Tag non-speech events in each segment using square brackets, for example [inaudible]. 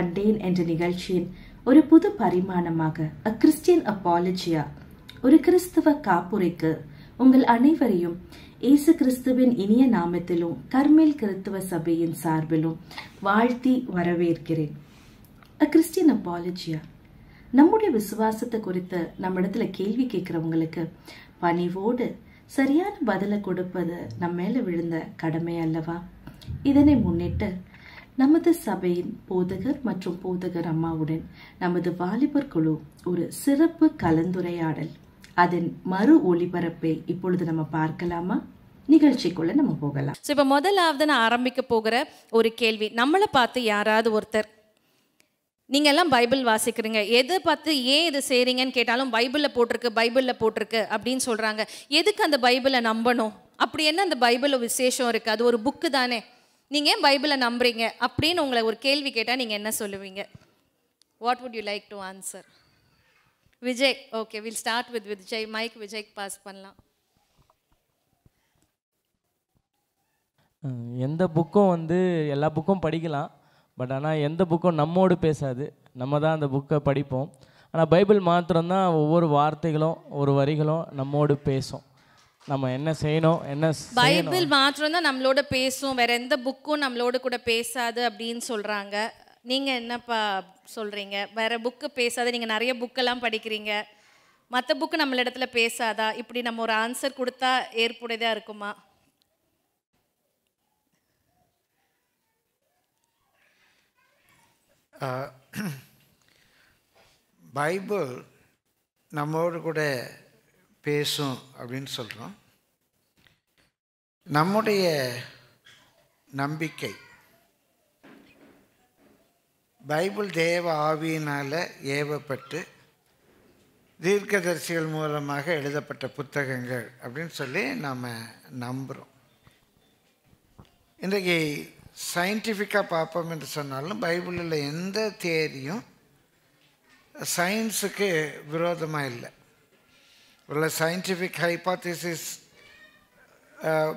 கண்டேன் என்ற நிகழ்ச்சியின் ஒரு புது பரிமாணமாக அ கிறிஸ்டியன் அப்பாலஜியா ஒரு கிறிஸ்துவ காப்புரைக்கு உங்கள் அனைவரையும் இயேசு கிறிஸ்துவின் இனிய நாமத்திலும் கர்மேல் கிறிஸ்துவ சபையின் சார்பிலும் வாழ்த்தி வரவேற்கிறேன் அ கிறிஸ்டியன் அப்பாலஜியா நம்முடைய விசுவாசத்தை குறித்து நம்ம இடத்துல கேள்வி கேட்கிறவங்களுக்கு பணிவோடு சரியான பதிலை கொடுப்பது நம்ம மேல விழுந்த கடமை அல்லவா இதனை முன்னிட்டு நமது சபையின் போதகர் மற்றும் போதகர் அம்மாவுடன் நமது வாலிபர் குழு ஒரு சிறப்பு கலந்துரையாடல் அதன் மறு ஒளிபரப்பை இப்பொழுது நம்ம பார்க்கலாமா நிகழ்ச்சிக்குள்ள நம்ம போகலாம் ஸோ இப்போ முதலாவது நான் ஆரம்பிக்க போகிற ஒரு கேள்வி நம்மளை பார்த்து யாராவது ஒருத்தர் நீங்கள் எல்லாம் பைபிள் வாசிக்கிறீங்க எது பார்த்து ஏன் இது செய்கிறீங்கன்னு கேட்டாலும் பைபிளில் போட்டிருக்கு பைபிளில் போட்டிருக்கு அப்படின்னு சொல்கிறாங்க எதுக்கு அந்த பைபிளை நம்பணும் அப்படி என்ன அந்த பைபிளில் விசேஷம் இருக்குது அது ஒரு புக்கு தானே நீங்கள் ஏன் பைபிளை நம்புறீங்க அப்படின்னு உங்களை ஒரு கேள்வி கேட்டால் நீங்கள் என்ன சொல்லுவீங்க what would you like to answer Vijay okay will start with Vijay mike விஜய்க்கு பாஸ் பண்ணலாம் எந்த புக்கும் வந்து எல்லா புக்கும் படிக்கலாம் பட் ஆனால் எந்த புக்கும் நம்மோடு பேசாது நம்ம தான் அந்த புக்கை படிப்போம் ஆனால் பைபிள் மாத்திரம்தான் ஒவ்வொரு வார்த்தைகளும் ஒரு வரிகளும் நம்மோடு பேசும் நம்ம என்ன செய்யணும் என்ன பைபிள் மாத்திரம் தான் நம்மளோட பேசும் வேற எந்த புக்கும் நம்மளோட கூட பேசாது அப்படின்னு சொல்றாங்க நீங்க என்னப்பா சொல்றீங்க வேற புக்கு பேசாது நீங்க நிறைய புக்கெல்லாம் படிக்கிறீங்க மற்ற புக்கு நம்மள இடத்துல பேசாதா இப்படி நம்ம ஒரு ஆன்சர் கொடுத்தா ஏற்புடையதா இருக்குமா [clears throat] பைபிள் நம்மோடு கூட பேசும் அப்படின்னு சொல்கிறோம் நம்முடைய நம்பிக்கை பைபிள் தேவ ஆவியினால் ஏவப்பட்டு தீர்க்கதரிசிகள் மூலமாக எழுதப்பட்ட புத்தகங்கள் அப்படின்னு சொல்லி நாம் நம்புகிறோம் இன்றைக்கு சயின்டிஃபிக்காக பார்ப்போம் என்று சொன்னாலும் பைபிளில் எந்த தேரியும் சயின்ஸுக்கு விரோதமாக இல்லை உள்ள சயின்டிஃபிக் ஹைபாத்திசிஸ்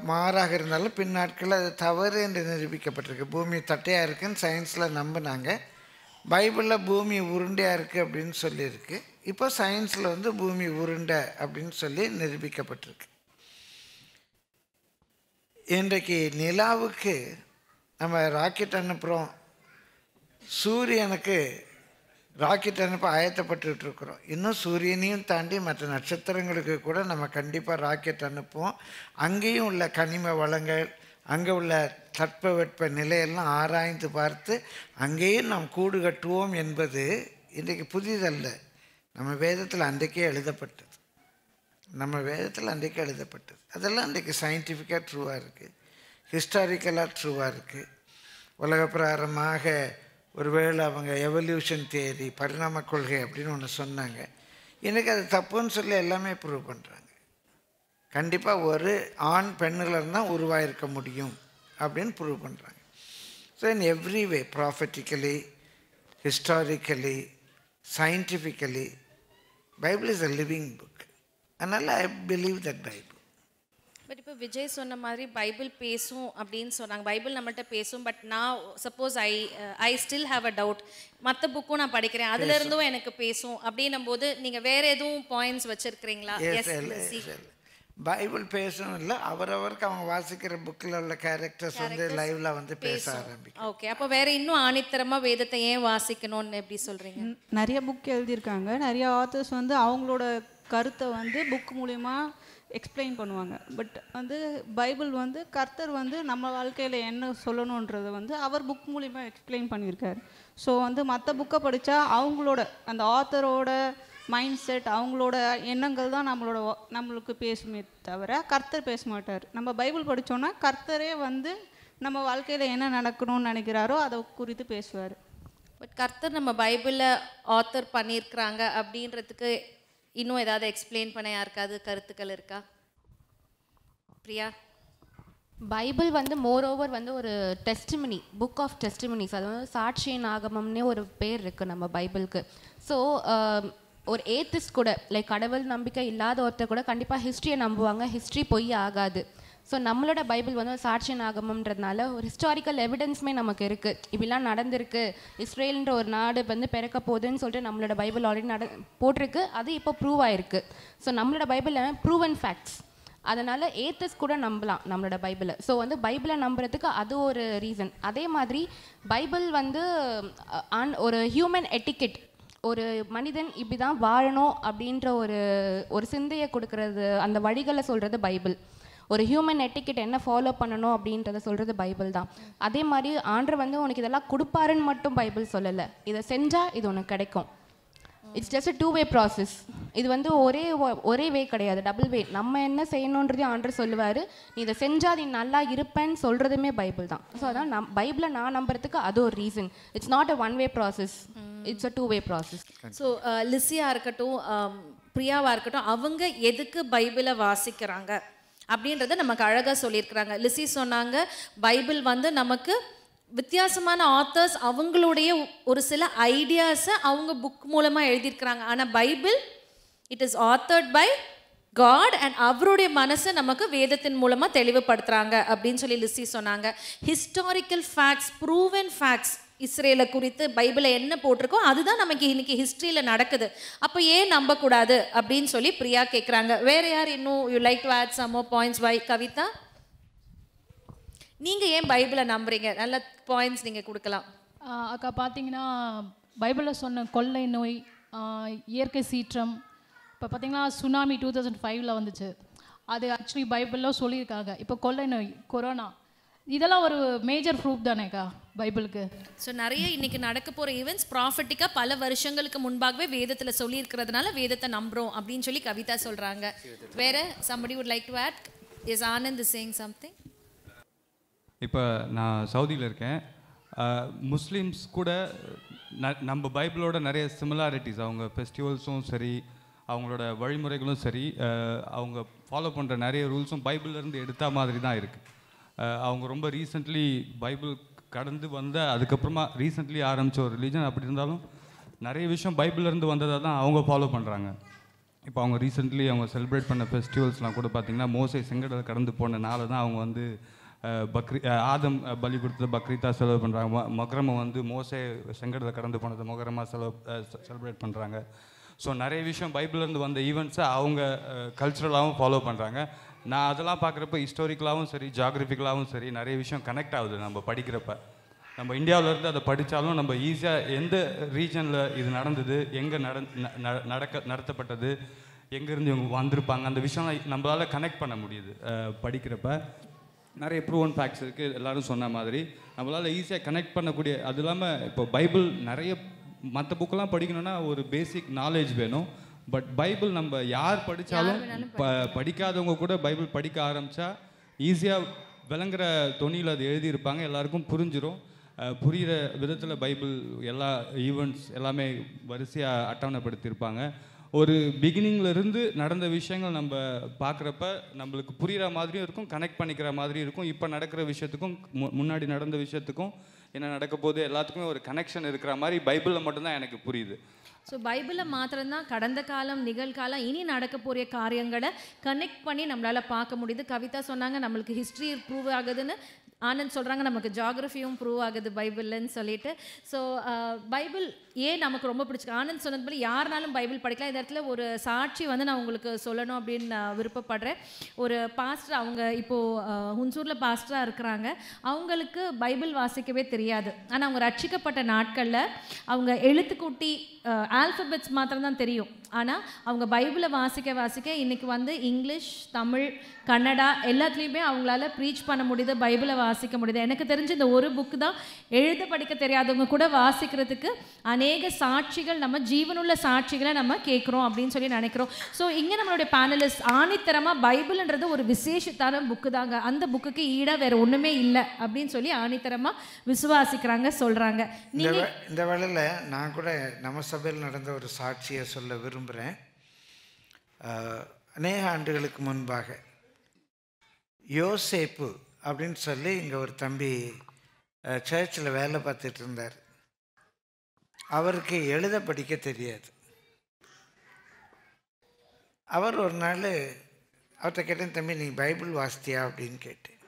மாறாக இருந்தாலும் பின்னாட்களில் அது தவறு என்று நிரூபிக்கப்பட்டிருக்கு பூமி தட்டையாக இருக்குதுன்னு சயின்ஸில் நம்பினாங்க பைபிளில் பூமி உருண்டையாக இருக்குது அப்படின்னு சொல்லியிருக்கு இப்போ சயின்ஸில் வந்து பூமி உருண்டை அப்படின்னு சொல்லி நிரூபிக்கப்பட்டிருக்கு இன்றைக்கு நிலாவுக்கு நம்ம ராக்கெட் அனுப்புகிறோம் சூரியனுக்கு ராக்கெட் அனுப்ப ஆயத்தப்பட்டு இருக்கிறோம் இன்னும் சூரியனையும் தாண்டி மற்ற நட்சத்திரங்களுக்கு கூட நம்ம கண்டிப்பாக ராக்கெட் அனுப்புவோம் அங்கேயும் உள்ள கனிம வளங்கள் அங்கே உள்ள தட்பவெட்ப நிலையெல்லாம் ஆராய்ந்து பார்த்து அங்கேயும் நாம் கூடு கட்டுவோம் என்பது இன்றைக்கு புதிதல்ல நம்ம வேதத்தில் அன்றைக்கே எழுதப்பட்டது நம்ம வேதத்தில் அன்றைக்கே எழுதப்பட்டது அதெல்லாம் இன்றைக்கி சயின்டிஃபிக்காக ட்ரூவாக இருக்குது ஹிஸ்டாரிக்கலாக ட்ரூவாக இருக்குது உலக பிரகாரமாக ஒருவேளை அவங்க எவல்யூஷன் தேரி பரிணாம கொள்கை அப்படின்னு ஒன்று சொன்னாங்க எனக்கு அது தப்புன்னு சொல்லி எல்லாமே ப்ரூவ் பண்ணுறாங்க கண்டிப்பாக ஒரு ஆண் பெண்ணிலிருந்து தான் உருவாயிருக்க முடியும் அப்படின்னு ப்ரூவ் பண்ணுறாங்க so in every way prophetically historically scientifically Bible is a living book அதனால் I believe that Bible but இப்போ விஜய் சொன்ன மாதிரி பைபிள் பேசும் அப்படின்னு சொன்னாங்க பைபிள் நம்மகிட்ட பேசும் பட் நான் suppose I I still have a doubt மற்ற புக்கும் நான் படிக்கிறேன் அதுல இருந்தும் எனக்கு பேசும் அப்படின்னும் போது நீங்க வேற எதுவும் பாயிண்ட்ஸ் வச்சிருக்கிறீங்களா பைபிள் பேசணும் இல்லை அவரவருக்கு அவங்க வாசிக்கிற புக்கில் உள்ள கேரக்டர்ஸ் வந்து லைவ்ல வந்து பேச ஆரம்பிக்கும் ஓகே அப்போ வேற இன்னும் ஆணித்தரமா வேதத்தை ஏன் வாசிக்கணும்னு எப்படி சொல்றீங்க நிறைய புக் எழுதியிருக்காங்க நிறைய ஆத்தர்ஸ் வந்து அவங்களோட கருத்தை வந்து புக் மூலயமா எக்ஸ்பிளைன் பண்ணுவாங்க பட் வந்து பைபிள் வந்து கர்த்தர் வந்து நம்ம வாழ்க்கையில் என்ன சொல்லணுன்றது வந்து அவர் புக் மூலிமா எக்ஸ்பிளைன் பண்ணியிருக்காரு ஸோ வந்து மற்ற புக்கை படித்தா அவங்களோட அந்த ஆத்தரோட மைண்ட் செட் அவங்களோட எண்ணங்கள் தான் நம்மளோட நம்மளுக்கு பேசுமே தவிர கர்த்தர் பேச மாட்டார் நம்ம பைபிள் படித்தோன்னா கர்த்தரே வந்து நம்ம வாழ்க்கையில் என்ன நடக்கணும்னு நினைக்கிறாரோ அதை குறித்து பேசுவார் பட் கர்த்தர் நம்ம பைபிளில் ஆத்தர் பண்ணியிருக்கிறாங்க அப்படின்றதுக்கு இன்னும் ஏதாவது எக்ஸ்பிளைன் பண்ண யாருக்காவது கருத்துக்கள் இருக்கா பிரியா பைபிள் வந்து மோர் ஓவர் வந்து ஒரு டெஸ்டிமனி புக் ஆஃப் டெஸ்டிமனிஸ் அது வந்து சாட்சியின் ஆகமம்னே ஒரு பேர் இருக்குது நம்ம பைபிளுக்கு ஸோ um, ஒரு ஏத்திஸ்ட் கூட லைக் கடவுள் நம்பிக்கை இல்லாத ஒருத்தர் கூட கண்டிப்பாக ஹிஸ்ட்ரியை நம்புவாங்க ஹிஸ்ட்ரி பொய் ஆகாது ஸோ நம்மளோட பைபிள் வந்து சாட்சி நாகமம்ன்றதுனால ஒரு ஹிஸ்டாரிக்கல் எவிடன்ஸுமே நமக்கு இருக்குது இப்படிலாம் நடந்திருக்கு இஸ்ரேல்ன்ற ஒரு நாடு வந்து பிறக்க போகுதுன்னு சொல்லிட்டு நம்மளோட பைபிள் ஆல்ரெடி நட போட்டிருக்கு அது இப்போ ப்ரூவ் ஆயிருக்கு ஸோ நம்மளோட பைபிள் ப்ரூவன் ஃபேக்ட்ஸ் அதனால் ஏத்தஸ் கூட நம்பலாம் நம்மளோட பைபிளை ஸோ வந்து பைபிளை நம்புறதுக்கு அது ஒரு ரீசன் அதே மாதிரி பைபிள் வந்து ஆன் ஒரு ஹியூமன் எட்டிக்கெட் ஒரு மனிதன் இப்படி தான் வாழணும் அப்படின்ற ஒரு ஒரு சிந்தையை கொடுக்கறது அந்த வழிகளை சொல்கிறது பைபிள் ஒரு ஹியூமன் எட்டிக்கெட் என்ன ஃபாலோ பண்ணணும் அப்படின்றத சொல்கிறது பைபிள் தான் அதே மாதிரி ஆண்டர் வந்து உனக்கு இதெல்லாம் கொடுப்பாருன்னு மட்டும் பைபிள் சொல்லலை இதை செஞ்சால் இது உனக்கு கிடைக்கும் it's just two way process இது வந்து ஒரே ஒரே வே கிடையாது டபுள் வே நம்ம என்ன செய்யணுன்றதையும் ஆண்டர் சொல்லுவார் நீ இதை செஞ்சால் நீ நல்லா இருப்பேன்னு சொல்கிறதுமே பைபிள் தான் ஸோ அதான் நம் பைபிளை நான் நம்புறதுக்கு அது ஒரு reason it's not a one way process it's a two way process so லிஸியாக இருக்கட்டும் um, பிரியாவாக இருக்கட்டும் அவங்க எதுக்கு பைபிளை வாசிக்கிறாங்க அப்படின்றத நமக்கு அழகாக சொல்லியிருக்கிறாங்க லிசி சொன்னாங்க பைபிள் வந்து நமக்கு வித்தியாசமான ஆத்தர்ஸ் அவங்களுடைய ஒரு சில ஐடியாஸை அவங்க புக் மூலமாக எழுதியிருக்கிறாங்க ஆனால் Bible it is authored by God and அவருடைய மனசை நமக்கு வேதத்தின் மூலமாக தெளிவுபடுத்துகிறாங்க அப்படின்னு சொல்லி லிசி சொன்னாங்க ஹிஸ்டாரிக்கல் ஃபேக்ட்ஸ் ப்ரூவன் ஃபேக்ட்ஸ் இஸ்ரேலை குறித்து பைபிளில் என்ன போட்டிருக்கோ அதுதான் நமக்கு இன்னைக்கு ஹிஸ்ட்ரியில் நடக்குது அப்போ ஏன் நம்பக்கூடாது அப்படின்னு சொல்லி பிரியா கேட்குறாங்க வேற யார் இன்னும் you like to add some points by Kavitha நீங்கள் ஏன் பைபிளை நம்புறீங்க நல்ல பாயிண்ட்ஸ் நீங்கள் கொடுக்கலாம் அக்கா பார்த்தீங்கன்னா பைபிளில் சொன்ன கொள்ளை நோய் இயற்கை சீற்றம் இப்போ பார்த்தீங்கன்னா சுனாமி டூ தௌசண்ட் ஃபைவ்ல வந்துச்சு அது ஆக்சுவலி பைபிளில் சொல்லியிருக்காங்க இப்போ கொள்ளை நோய் கொரோனா இதெல்லாம் ஒரு மேஜர் ப்ரூஃப் தானேக்கா பைபிளுக்கு ஸோ நிறைய இன்னைக்கு நடக்க போகிற ஈவெண்ட்ஸ் ப்ராஃபிட்டிக்காக பல வருஷங்களுக்கு முன்பாகவே வேதத்தில் சொல்லியிருக்கிறதுனால வேதத்தை நம்புறோம் அப்படின்னு சொல்லி கவிதா சொல்கிறாங்க வேற somebody would like to add is Anand sang something இப்போ நான் சவுதியில் இருக்கேன் முஸ்லீம்ஸ் கூட ந நம்ம பைபிளோட நிறைய சிமிலாரிட்டிஸ் அவங்க ஃபெஸ்டிவல்ஸும் சரி அவங்களோட வழிமுறைகளும் சரி அவங்க ஃபாலோ பண்ணுற நிறைய ரூல்ஸும் பைபிள்லேருந்து எடுத்த மாதிரி தான் இருக்குது அவங்க ரொம்ப ரீசெண்ட்லி பைபிள் கடந்து வந்த அதுக்கப்புறமா ரீசெண்ட்லி ஆரம்பித்த ஒரு ரிலீஜன் அப்படி இருந்தாலும் நிறைய விஷயம் பைபிள்லேருந்து வந்ததாக தான் அவங்க ஃபாலோ பண்ணுறாங்க இப்போ அவங்க ரீசெண்ட்லி அவங்க செலிப்ரேட் பண்ண ஃபெஸ்டிவல்ஸ்லாம் கூட பார்த்திங்கன்னா மோசை செங்கடல் கடந்து போனனால தான் அவங்க வந்து பக்ரி ஆதம் பலி கொடுத்த பக்ரீத்தாக செலவு பண்ணுறாங்க மொகரமை வந்து மோசை செங்கடல் கடந்து போனதை மொகரமாக செலவு செலிப்ரேட் பண்ணுறாங்க ஸோ நிறைய விஷயம் பைபிள்லேருந்து வந்த ஈவெண்ட்ஸை அவங்க கல்ச்சுரலாகவும் ஃபாலோ பண்ணுறாங்க நான் அதெல்லாம் பார்க்குறப்ப ஹிஸ்டாரிக்கலாகவும் சரி ஜாகிரபிக்கலாகவும் சரி நிறைய விஷயம் கனெக்ட் ஆகுது நம்ம படிக்கிறப்ப நம்ம இந்தியாவிலேருந்து அதை படித்தாலும் நம்ம ஈஸியாக எந்த ரீஜனில் இது நடந்தது எங்கே நடக்க நடத்தப்பட்டது எங்கேருந்து இவங்க வந்திருப்பாங்க அந்த விஷயம் நம்மளால் கனெக்ட் பண்ண முடியுது படிக்கிறப்ப நிறைய ப்ரூவன் ஃபேக்ட்ஸ் இருக்குது எல்லோரும் சொன்ன மாதிரி நம்மளால் ஈஸியாக கனெக்ட் பண்ணக்கூடிய அது இல்லாமல் இப்போ பைபிள் நிறைய மற்ற புக்கெல்லாம் படிக்கணும்னா ஒரு பேசிக் நாலேஜ் வேணும் பட் பைபிள் நம்ம யார் படித்தாலும் ப படிக்காதவங்க கூட பைபிள் படிக்க ஆரம்பித்தா ஈஸியாக விளங்குற தொனியில் அது எழுதியிருப்பாங்க எல்லாருக்கும் புரிஞ்சிடும் புரிகிற விதத்தில் பைபிள் எல்லா ஈவெண்ட்ஸ் எல்லாமே வரிசையாக அட்டவணைப்படுத்தியிருப்பாங்க ஒரு பிகினிங்லேருந்து நடந்த விஷயங்கள் நம்ம பார்க்குறப்ப நம்மளுக்கு புரிகிற மாதிரியும் இருக்கும் கனெக்ட் பண்ணிக்கிற மாதிரியும் இருக்கும் இப்போ நடக்கிற விஷயத்துக்கும் முன்னாடி நடந்த விஷயத்துக்கும் என்ன நடக்க போகுது எல்லாத்துக்குமே ஒரு கனெக்ஷன் இருக்கிற மாதிரி பைபிளில் மட்டும்தான் எனக்கு புரியுது ஸோ பைபிளை மாத்திரம்தான் கடந்த காலம் நிகழ்காலம் இனி நடக்க போகிற காரியங்களை கனெக்ட் பண்ணி நம்மளால் பார்க்க முடியுது கவிதா சொன்னாங்க நம்மளுக்கு ஹிஸ்ட்ரி ப்ரூவ் ஆகுதுன்னு ஆனந்த் சொல்கிறாங்க நமக்கு ஜாகிரஃபியும் ப்ரூவ் ஆகுது பைபிள்னு சொல்லிட்டு ஸோ uh, பைபிள் ஏன் நமக்கு ரொம்ப பிடிச்சி ஆனந்த் சொன்னது போல் யாருனாலும் பைபிள் படிக்கலாம் இந்த இடத்துல ஒரு சாட்சி வந்து நான் உங்களுக்கு சொல்லணும் அப்படின்னு நான் விருப்பப்படுறேன் ஒரு பாஸ்டர் அவங்க இப்போது uh, ஹுன்சூரில் பாஸ்டராக இருக்கிறாங்க அவங்களுக்கு பைபிள் வாசிக்கவே தெரியாது ஆனால் அவங்க ரட்சிக்கப்பட்ட நாட்களில் அவங்க எழுத்துக்கூட்டி ஆல்ஃபபெட்ஸ் uh, மாத்திரம் தான் தெரியும் ஆனால் அவங்க பைபிளை வாசிக்க வாசிக்க இன்றைக்கி வந்து இங்கிலீஷ் தமிழ் கன்னடா எல்லாத்துலேயுமே அவங்களால ப்ரீச் பண்ண முடியுது பைபிளை வா வாசிக்க முடியுது எனக்கு தெரிஞ்ச இந்த ஒரு புக்கு தான் எழுத படிக்க தெரியாதவங்க கூட வாசிக்கிறதுக்கு அநேக சாட்சிகள் நம்ம ஜீவனுள்ள சாட்சிகளை நம்ம கேட்குறோம் அப்படின்னு சொல்லி நினைக்கிறோம் ஸோ இங்கே நம்மளுடைய பேனலிஸ்ட் ஆணித்தரமாக பைபிள்ன்றது ஒரு விசேஷத்தான புக்கு தாங்க அந்த புக்குக்கு ஈடாக வேற ஒன்றுமே இல்லை அப்படின்னு சொல்லி ஆணித்தரமாக விசுவாசிக்கிறாங்க சொல்கிறாங்க நீங்கள் இந்த வேலையில் நான் கூட நம்ம சபையில் நடந்த ஒரு சாட்சியை சொல்ல விரும்புகிறேன் அநேக ஆண்டுகளுக்கு முன்பாக யோசேப்பு அப்படின்னு சொல்லி இங்கே ஒரு தம்பி சர்ச்சில் வேலை பார்த்துட்டு இருந்தார் அவருக்கு எழுத படிக்க தெரியாது அவர் ஒரு நாள் அவர்கிட்ட கேட்டேன் தம்பி நீ பைபிள் வாசித்தியா அப்படின்னு கேட்டேன்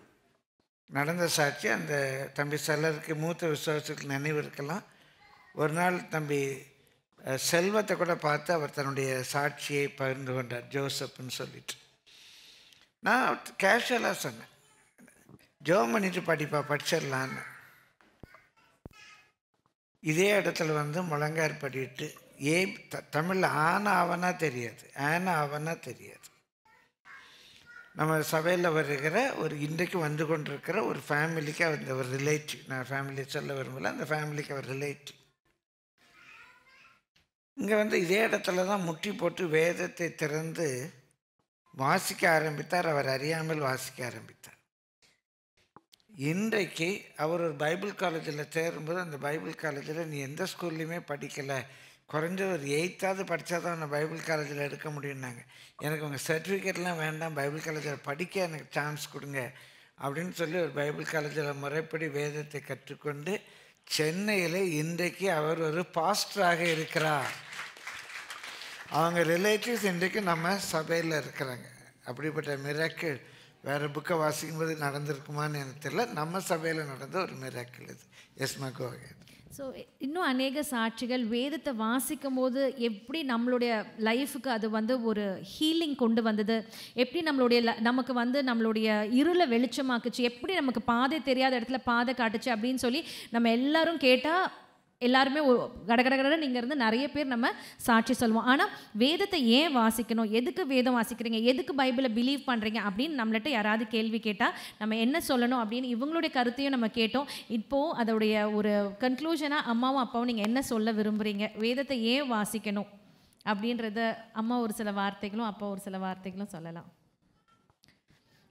நடந்த சாட்சி அந்த தம்பி சிலருக்கு மூத்த விசுவாசத்துக்கு நினைவு இருக்கலாம் ஒரு நாள் தம்பி செல்வத்தை கூட பார்த்து அவர் தன்னுடைய சாட்சியை பகிர்ந்து கொண்டார் ஜோசப்னு சொல்லிட்டு நான் கேஷுவலாக சொன்னேன் ஜோம் பண்ணிட்டு படிப்பா படிச்சிடலான்னு இதே இடத்துல வந்து முழங்கார் படிட்டு ஏ த தமிழில் ஆன ஆவனா தெரியாது ஆன ஆவனா தெரியாது நம்ம சபையில் வருகிற ஒரு இன்றைக்கு வந்து கொண்டிருக்கிற ஒரு ஃபேமிலிக்கு இந்த ஒரு ரிலேட்டிவ் நான் ஃபேமிலி சொல்ல விரும்பல அந்த ஃபேமிலிக்கு அவர் ரிலேட்டிவ் இங்கே வந்து இதே இடத்துல தான் முட்டி போட்டு வேதத்தை திறந்து வாசிக்க ஆரம்பித்தார் அவர் அறியாமல் வாசிக்க ஆரம்பித்தார் இன்றைக்கு அவர் ஒரு பைபிள் காலேஜில் சேரும்போது அந்த பைபிள் காலேஜில் நீ எந்த ஸ்கூல்லையுமே படிக்கலை குறைஞ்ச ஒரு எயித்தாவது படித்தா தான் நான் பைபிள் காலேஜில் எடுக்க முடியும்னாங்க எனக்கு உங்கள் சர்டிஃபிகேட்லாம் வேண்டாம் பைபிள் காலேஜில் படிக்க எனக்கு சான்ஸ் கொடுங்க அப்படின்னு சொல்லி ஒரு பைபிள் காலேஜில் முறைப்படி வேதத்தை கற்றுக்கொண்டு சென்னையில் இன்றைக்கு அவர் ஒரு பாஸ்டராக இருக்கிறார் அவங்க ரிலேட்டிவ்ஸ் இன்றைக்கு நம்ம சபையில் இருக்கிறாங்க அப்படிப்பட்ட மிராக்கள் வேறு புக்கை போது நடந்திருக்குமான்னு எனக்கு தெரியல நம்ம சபையில் நடந்த ஒரு மிராக்கிள் இது எஸ்மா கோகேன் ஸோ இன்னும் அநேக சாட்சிகள் வேதத்தை வாசிக்கும் போது எப்படி நம்மளுடைய லைஃபுக்கு அது வந்து ஒரு ஹீலிங் கொண்டு வந்தது எப்படி நம்மளுடைய நமக்கு வந்து நம்மளுடைய இருளை வெளிச்சமாக்குச்சு எப்படி நமக்கு பாதை தெரியாத இடத்துல பாதை காட்டுச்சு அப்படின்னு சொல்லி நம்ம எல்லாரும் கேட்டால் எல்லாருமே கடகடகடன்னு கடகட நீங்கள் இருந்து நிறைய பேர் நம்ம சாட்சி சொல்லுவோம் ஆனால் வேதத்தை ஏன் வாசிக்கணும் எதுக்கு வேதம் வாசிக்கிறீங்க எதுக்கு பைபிளை பிலீவ் பண்ணுறீங்க அப்படின்னு நம்மள்ட்ட யாராவது கேள்வி கேட்டால் நம்ம என்ன சொல்லணும் அப்படின்னு இவங்களுடைய கருத்தையும் நம்ம கேட்டோம் இப்போது அதோடைய ஒரு கன்க்ளூஷனாக அம்மாவும் அப்பாவும் நீங்கள் என்ன சொல்ல விரும்புகிறீங்க வேதத்தை ஏன் வாசிக்கணும் அப்படின்றத அம்மா ஒரு சில வார்த்தைகளும் அப்பா ஒரு சில வார்த்தைகளும் சொல்லலாம்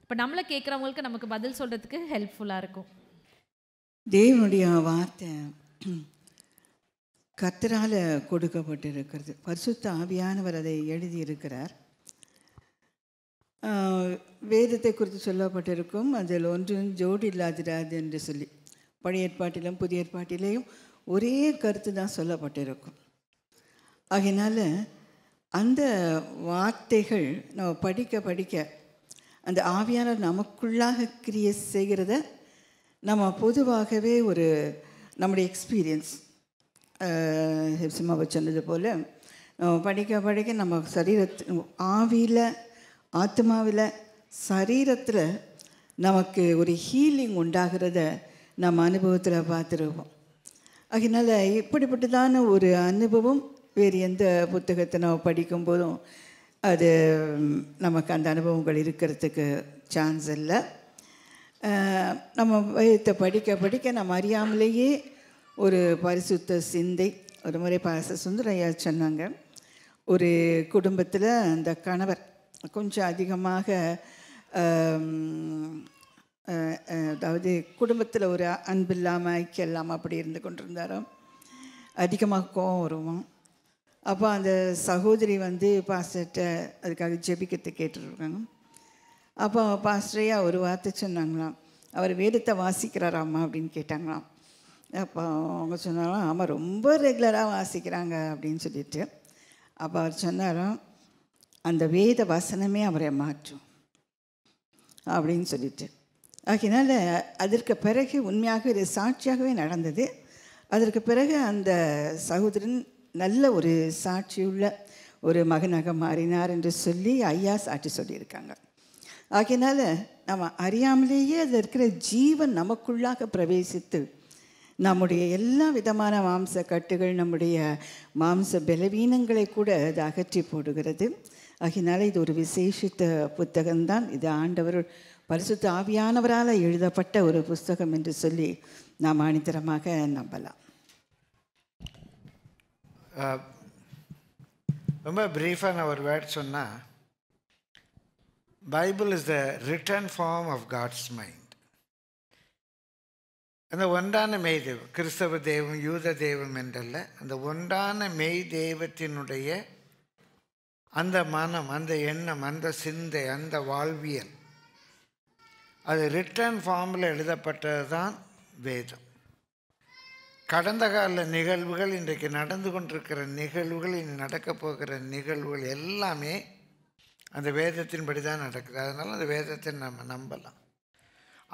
இப்போ நம்மளை கேட்குறவங்களுக்கு நமக்கு பதில் சொல்கிறதுக்கு ஹெல்ப்ஃபுல்லாக இருக்கும் தேவனுடைய வார்த்தை கத்தரால் கொடுக்கப்பட்டிருக்கிறது பரிசுத்த ஆவியானவர் அதை எழுதியிருக்கிறார் வேதத்தை குறித்து சொல்லப்பட்டிருக்கும் அதில் ஒன்றும் ஜோடி இல்லாதிராது என்று சொல்லி பழைய ஏற்பாட்டிலும் புதிய ஏற்பாட்டிலேயும் ஒரே கருத்து தான் சொல்லப்பட்டிருக்கும் அதனால் அந்த வார்த்தைகள் நம்ம படிக்க படிக்க அந்த ஆவியானவர் நமக்குள்ளாக கிரியேட் செய்கிறத நம்ம பொதுவாகவே ஒரு நம்முடைய எக்ஸ்பீரியன்ஸ் சிம்ம சொன்னது போல் படிக்க படிக்க நம்ம சரீரத்து ஆவியில் ஆத்மாவில் சரீரத்தில் நமக்கு ஒரு ஹீலிங் உண்டாகிறத நம்ம அனுபவத்தில் பார்த்துருவோம் அதனால் இப்படிப்பட்டதான ஒரு அனுபவம் வேறு எந்த புத்தகத்தை நம்ம படிக்கும்போதும் அது நமக்கு அந்த அனுபவங்கள் இருக்கிறதுக்கு சான்ஸ் இல்லை நம்ம வயத்தை படிக்க படிக்க நம்ம அறியாமலேயே ஒரு பரிசுத்த சிந்தை ஒரு முறை பாச சுந்தரையா சொன்னாங்க ஒரு குடும்பத்தில் அந்த கணவர் கொஞ்சம் அதிகமாக அதாவது குடும்பத்தில் ஒரு அன்பு இல்லாமல் ஐக்கியம் இல்லாமல் அப்படி இருந்து கொண்டிருந்தாரோ அதிகமாக கோவம் வருவோம் அப்போ அந்த சகோதரி வந்து பாஸ்டர்கிட்ட அதுக்காக ஜெபிக்கிறது கேட்டுருக்காங்க அப்போ பாஸ்டரையா ஒரு வார்த்தை சொன்னாங்களாம் அவர் வேதத்தை வாசிக்கிறாராம்மா அப்படின்னு கேட்டாங்களாம் அப்போ அவங்க சொன்னாலும் ஆமாம் ரொம்ப ரெகுலராக வாசிக்கிறாங்க அப்படின்னு சொல்லிட்டு அப்போ அவர் சொன்னாலும் அந்த வேத வசனமே அவரை மாற்றும் அப்படின்னு சொல்லிட்டு ஆகினால அதற்கு பிறகு உண்மையாக இது சாட்சியாகவே நடந்தது அதற்கு பிறகு அந்த சகோதரன் நல்ல ஒரு சாட்சியுள்ள ஒரு மகனாக மாறினார் என்று சொல்லி ஐயா சாட்சி சொல்லியிருக்காங்க ஆகையினால நம்ம அறியாமலேயே அதில் இருக்கிற ஜீவன் நமக்குள்ளாக பிரவேசித்து நம்முடைய எல்லா விதமான மாம்ச கட்டுகள் நம்முடைய மாம்ச பலவீனங்களை கூட அது அகற்றி போடுகிறது ஆகினால இது ஒரு விசேஷித்த புத்தகம்தான் இது ஆண்டவர் பரிசுத்த ஆவியானவரால் எழுதப்பட்ட ஒரு புஸ்தகம் என்று சொல்லி நாம் ஆணித்தரமாக நம்பலாம் ரொம்ப பிரீஃபாக நான் ஒரு வேர்ட் சொன்னால் Bible is the written form of God's mind அந்த ஒன்றான மெய் தெய்வம் கிறிஸ்தவ தெய்வம் யூத தெய்வம் என்றல்ல அந்த ஒன்றான மெய் தெய்வத்தினுடைய அந்த மனம் அந்த எண்ணம் அந்த சிந்தை அந்த வாழ்வியல் அது ரிட்டர்ன் ஃபார்மில் எழுதப்பட்டது தான் வேதம் கடந்த கால நிகழ்வுகள் இன்றைக்கு நடந்து கொண்டிருக்கிற நிகழ்வுகள் இனி நடக்கப் போகிற நிகழ்வுகள் எல்லாமே அந்த வேதத்தின்படி தான் நடக்குது அதனால் அந்த வேதத்தை நம்ம நம்பலாம்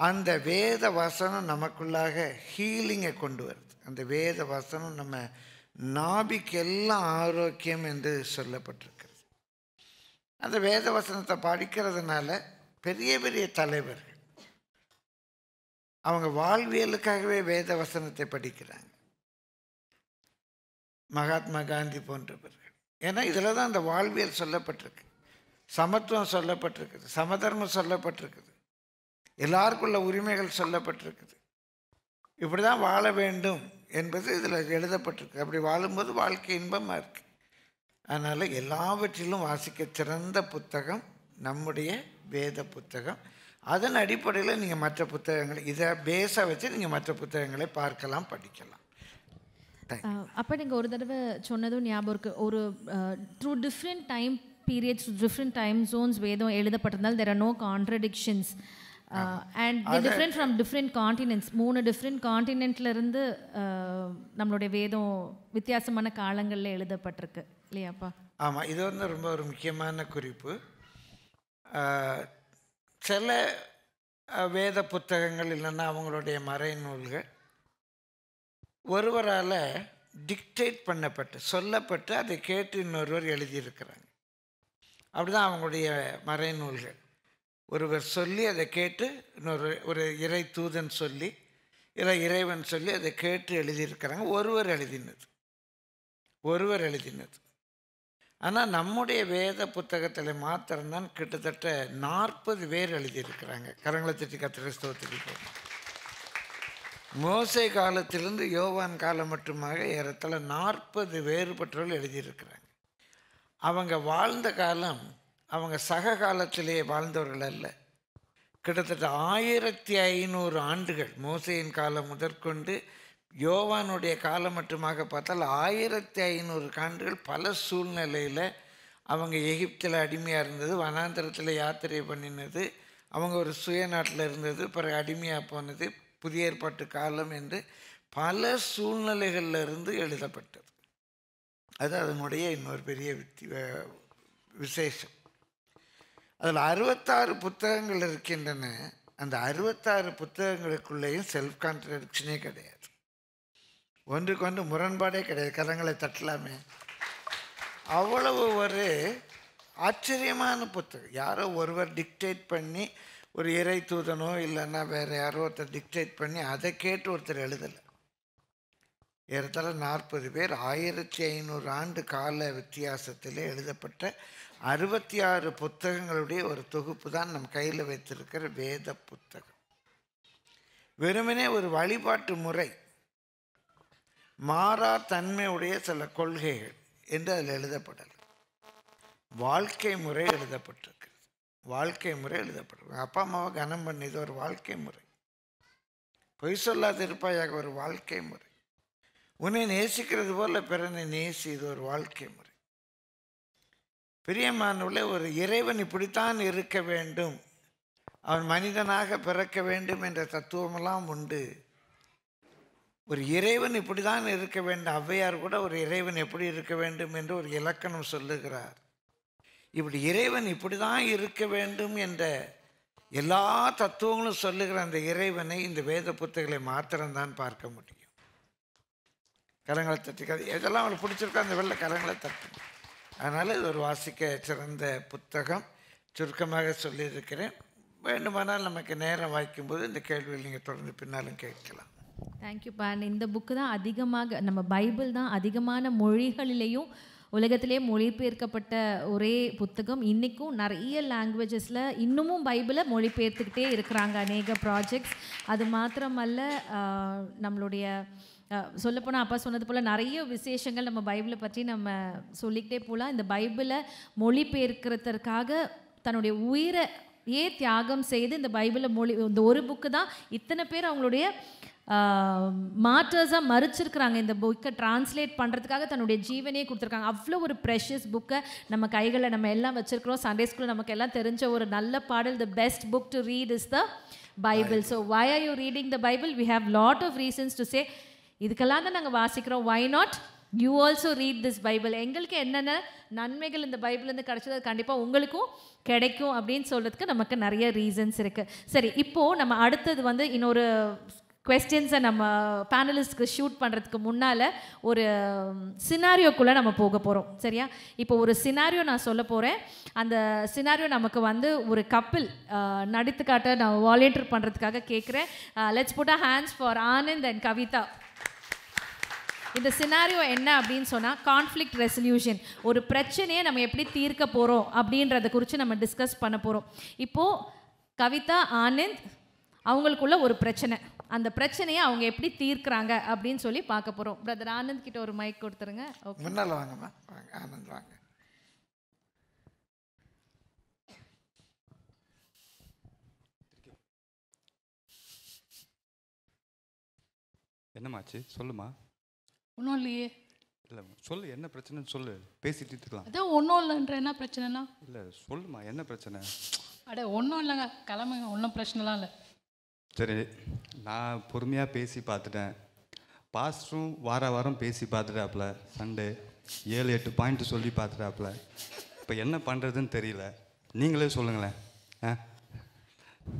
அந்த வேத வசனம் நமக்குள்ளாக ஹீலிங்கை கொண்டு வருது அந்த வேத வசனம் நம்ம நாபிக்கெல்லாம் ஆரோக்கியம் என்று சொல்லப்பட்டிருக்கிறது அந்த வேத வசனத்தை படிக்கிறதுனால பெரிய பெரிய தலைவர்கள் அவங்க வாழ்வியலுக்காகவே வேத வசனத்தை படிக்கிறாங்க மகாத்மா காந்தி போன்றவர்கள் ஏன்னா இதில் தான் அந்த வாழ்வியல் சொல்லப்பட்டிருக்கு சமத்துவம் சொல்லப்பட்டிருக்குது சமதர்மம் சொல்லப்பட்டிருக்குது எல்லாருக்குள்ள உரிமைகள் சொல்லப்பட்டிருக்குது இப்படி தான் வாழ வேண்டும் என்பது இதில் எழுதப்பட்டிருக்கு அப்படி வாழும்போது வாழ்க்கை இன்பமாக இருக்குது அதனால் எல்லாவற்றிலும் வாசிக்க சிறந்த புத்தகம் நம்முடைய வேத புத்தகம் அதன் அடிப்படையில் நீங்கள் மற்ற புத்தகங்களை இதை பேஸாக வச்சு நீங்கள் மற்ற புத்தகங்களை பார்க்கலாம் படிக்கலாம் அப்போ நீங்கள் ஒரு தடவை சொன்னதும் ஞாபகம் இருக்குது ஒரு through different time periods different time zones வேதம் எழுதப்பட்டிருந்தால் there are no contradictions and different from different continents மூணு டிஃப்ரெண்ட் காண்டினென்ட்லேருந்து நம்மளுடைய வேதம் வித்தியாசமான காலங்களில் எழுதப்பட்டிருக்கு இல்லையாப்பா ஆமாம் இது வந்து ரொம்ப ஒரு முக்கியமான குறிப்பு சில வேத புத்தகங்கள் இல்லைன்னா அவங்களுடைய மறை நூல்கள் ஒருவரால் டிக்டேட் பண்ணப்பட்டு சொல்லப்பட்டு அதை கேட்டு இன்னொருவர் எழுதியிருக்கிறாங்க அப்படி தான் அவங்களுடைய மறை நூல்கள் ஒருவர் சொல்லி அதை கேட்டு இன்னொரு ஒரு இறை தூதன் சொல்லி இல்லை இறைவன் சொல்லி அதை கேட்டு எழுதியிருக்கிறாங்க ஒருவர் எழுதினது ஒருவர் எழுதினது ஆனால் நம்முடைய வேத புத்தகத்தில் மாத்திரம்தான் கிட்டத்தட்ட நாற்பது பேர் எழுதியிருக்கிறாங்க கரங்களத்திட்டு திட்டி ஸ்தோத்திரிக்கு மோசை காலத்திலிருந்து யோவான் காலம் மட்டுமாக ஏறத்தில் நாற்பது வேறுபட்டவர்கள் எழுதியிருக்கிறாங்க அவங்க வாழ்ந்த காலம் அவங்க சக காலத்திலேயே வாழ்ந்தவர்கள் அல்ல கிட்டத்தட்ட ஆயிரத்தி ஐநூறு ஆண்டுகள் மோசையின் காலம் முதற்கொண்டு யோவானுடைய காலம் மட்டுமாக பார்த்தால் ஆயிரத்தி ஐநூறு ஆண்டுகள் பல சூழ்நிலையில் அவங்க எகிப்தில் அடிமையாக இருந்தது வனாந்திரத்தில் யாத்திரை பண்ணினது அவங்க ஒரு சுயநாட்டில் இருந்தது பிறகு அடிமையாக போனது புதிய ஏற்பாட்டு காலம் என்று பல சூழ்நிலைகளில் இருந்து எழுதப்பட்டது அது அதனுடைய இன்னொரு பெரிய வித்தி விசேஷம் அதில் அறுபத்தாறு புத்தகங்கள் இருக்கின்றன அந்த அறுபத்தாறு புத்தகங்களுக்குள்ளேயும் செல்ஃப் கான்ட்ரடிக்ஷனே கிடையாது ஒன்றுக்கு ஒன்று முரண்பாடே கிடையாது கரங்களை தட்டலாமே அவ்வளவு ஒரு ஆச்சரியமான புத்தகம் யாரோ ஒருவர் டிக்டேட் பண்ணி ஒரு இறை தூதனோ இல்லைன்னா வேறு யாரோ ஒருத்தர் டிக்டேட் பண்ணி அதை கேட்டு ஒருத்தர் எழுதலை ஏறத்தாழ நாற்பது பேர் ஆயிரத்தி ஐநூறு ஆண்டு கால வித்தியாசத்தில் எழுதப்பட்ட அறுபத்தி ஆறு புத்தகங்களுடைய ஒரு தொகுப்பு தான் நம் கையில் வைத்திருக்கிற வேத புத்தகம் வெறுமனே ஒரு வழிபாட்டு முறை மாறா தன்மையுடைய சில கொள்கைகள் என்று அதில் எழுதப்படலை வாழ்க்கை முறை எழுதப்பட்டிருக்கு வாழ்க்கை முறை எழுதப்பட்டிருக்கு அப்பா அம்மாவை கனம் பண்ணியது ஒரு வாழ்க்கை முறை பொய் சொல்லாதிருப்பாயாக ஒரு வாழ்க்கை முறை உன்னை நேசிக்கிறது போல பிறனை நேசி இது ஒரு வாழ்க்கை முறை பிரியமானவில் ஒரு இறைவன் இப்படித்தான் இருக்க வேண்டும் அவன் மனிதனாக பிறக்க வேண்டும் என்ற தத்துவமெல்லாம் உண்டு ஒரு இறைவன் இப்படி தான் இருக்க வேண்டும் ஔவையார் கூட ஒரு இறைவன் எப்படி இருக்க வேண்டும் என்று ஒரு இலக்கணம் சொல்லுகிறார் இப்படி இறைவன் இப்படி தான் இருக்க வேண்டும் என்ற எல்லா தத்துவங்களும் சொல்லுகிற அந்த இறைவனை இந்த வேத புத்தகங்களை மாத்திரம்தான் பார்க்க முடியும் கரங்களை தட்டி கதை எதெல்லாம் அவங்களுக்கு பிடிச்சிருக்கோ அந்த வெள்ளை கரங்களை தட்டு அதனால் இது ஒரு வாசிக்க சிறந்த புத்தகம் சுருக்கமாக சொல்லியிருக்கிறேன் வேண்டுமானால் நமக்கு நேரம் வாய்க்கும் போது இந்த கேள்வியில் நீங்கள் தொடர்ந்து பின்னாலும் கேட்கலாம் தேங்க்யூ பான் இந்த புக்கு தான் அதிகமாக நம்ம பைபிள் தான் அதிகமான மொழிகளிலேயும் உலகத்திலே மொழிபெயர்க்கப்பட்ட ஒரே புத்தகம் இன்றைக்கும் நிறைய லாங்குவேஜஸில் இன்னமும் பைபிளை மொழிபெயர்த்துக்கிட்டே இருக்கிறாங்க அநேக ப்ராஜெக்ட்ஸ் அது மாத்திரமல்ல நம்மளுடைய சொல்லப்போனால் அப்பா சொன்னது போல் நிறைய விசேஷங்கள் நம்ம பைபிளை பற்றி நம்ம சொல்லிக்கிட்டே போகலாம் இந்த பைபிளை மொழிபெயர்க்கிறதற்காக தன்னுடைய உயிரை ஏ தியாகம் செய்து இந்த பைபிளை மொழி இந்த ஒரு புக்கு தான் இத்தனை பேர் அவங்களுடைய மாற்றர்ஸாக மறுச்சிருக்கிறாங்க இந்த புக்கை டிரான்ஸ்லேட் பண்ணுறதுக்காக தன்னுடைய ஜீவனையே கொடுத்துருக்காங்க அவ்வளோ ஒரு ப்ரெஷஸ் புக்கை நம்ம கைகளில் நம்ம எல்லாம் வச்சுருக்கிறோம் சண்டே ஸ்கூலில் நமக்கு எல்லாம் தெரிஞ்ச ஒரு நல்ல பாடல் the best book to read is the Bible so why are you reading the Bible we have lot of reasons to say இதுக்கெல்லாம் தான் நாங்கள் வாசிக்கிறோம் why not you also read this Bible எங்களுக்கு என்னென்ன நன்மைகள் இந்த பைபிள்லேருந்து கிடச்சது அது கண்டிப்பாக உங்களுக்கும் கிடைக்கும் அப்படின்னு சொல்கிறதுக்கு நமக்கு நிறைய ரீசன்ஸ் இருக்குது சரி இப்போது நம்ம அடுத்தது வந்து இன்னொரு கொஸ்டின்ஸை நம்ம பேனலிஸ்ட்க்கு ஷூட் பண்ணுறதுக்கு முன்னால் ஒரு சினாரியோக்குள்ளே நம்ம போக போகிறோம் சரியா இப்போ ஒரு சினாரியோ நான் சொல்ல போகிறேன் அந்த சினாரியோ நமக்கு வந்து ஒரு கப்பில் நடித்துக்காட்ட நான் வாலண்டியர் பண்ணுறதுக்காக கேட்குறேன் let's put a hands for Anand and Kavitha இந்த சினாரியோ என்ன அப்படின்னு சொன்னால் கான்ஃப்ளிக்ட் ரெசல்யூஷன் ஒரு பிரச்சனையை நம்ம எப்படி தீர்க்க போகிறோம் அப்படின்றத குறித்து நம்ம டிஸ்கஸ் பண்ண போகிறோம் இப்போது கவிதா ஆனந்த் அவங்களுக்குள்ள ஒரு பிரச்சனை அந்த பிரச்சனையை அவங்க எப்படி தீர்க்குறாங்க அப்படின்னு சொல்லி பார்க்க போகிறோம் பிரதர் ஆனந்த் கிட்ட ஒரு மைக் கொடுத்துருங்க ஓகே முன்னால் வாங்க ஆனந்த் வாங்க என்னமாச்சு சொல்லுமா ஒன்றும் இல்லையே இல்லை சொல்லு என்ன பிரச்சனைன்னு சொல்லு பேசிட்டு இருக்கலாம் அதே ஒன்றும் இல்லைன்ற என்ன பிரச்சனைனா இல்லை சொல்லுமா என்ன பிரச்சனை அட ஒன்றும் இல்லைங்க கிளம்புங்க ஒன்றும் பிரச்சனைலாம் இல்லை சரி நான் பொறுமையாக பேசி பார்த்துட்டேன் பாஸ்டரும் வார வாரம் பேசி பார்த்துட்டாப்புல சண்டே ஏழு எட்டு பாயிண்ட் சொல்லி பார்த்துட்டாப்புல இப்போ என்ன பண்ணுறதுன்னு தெரியல நீங்களே சொல்லுங்களேன் ஆ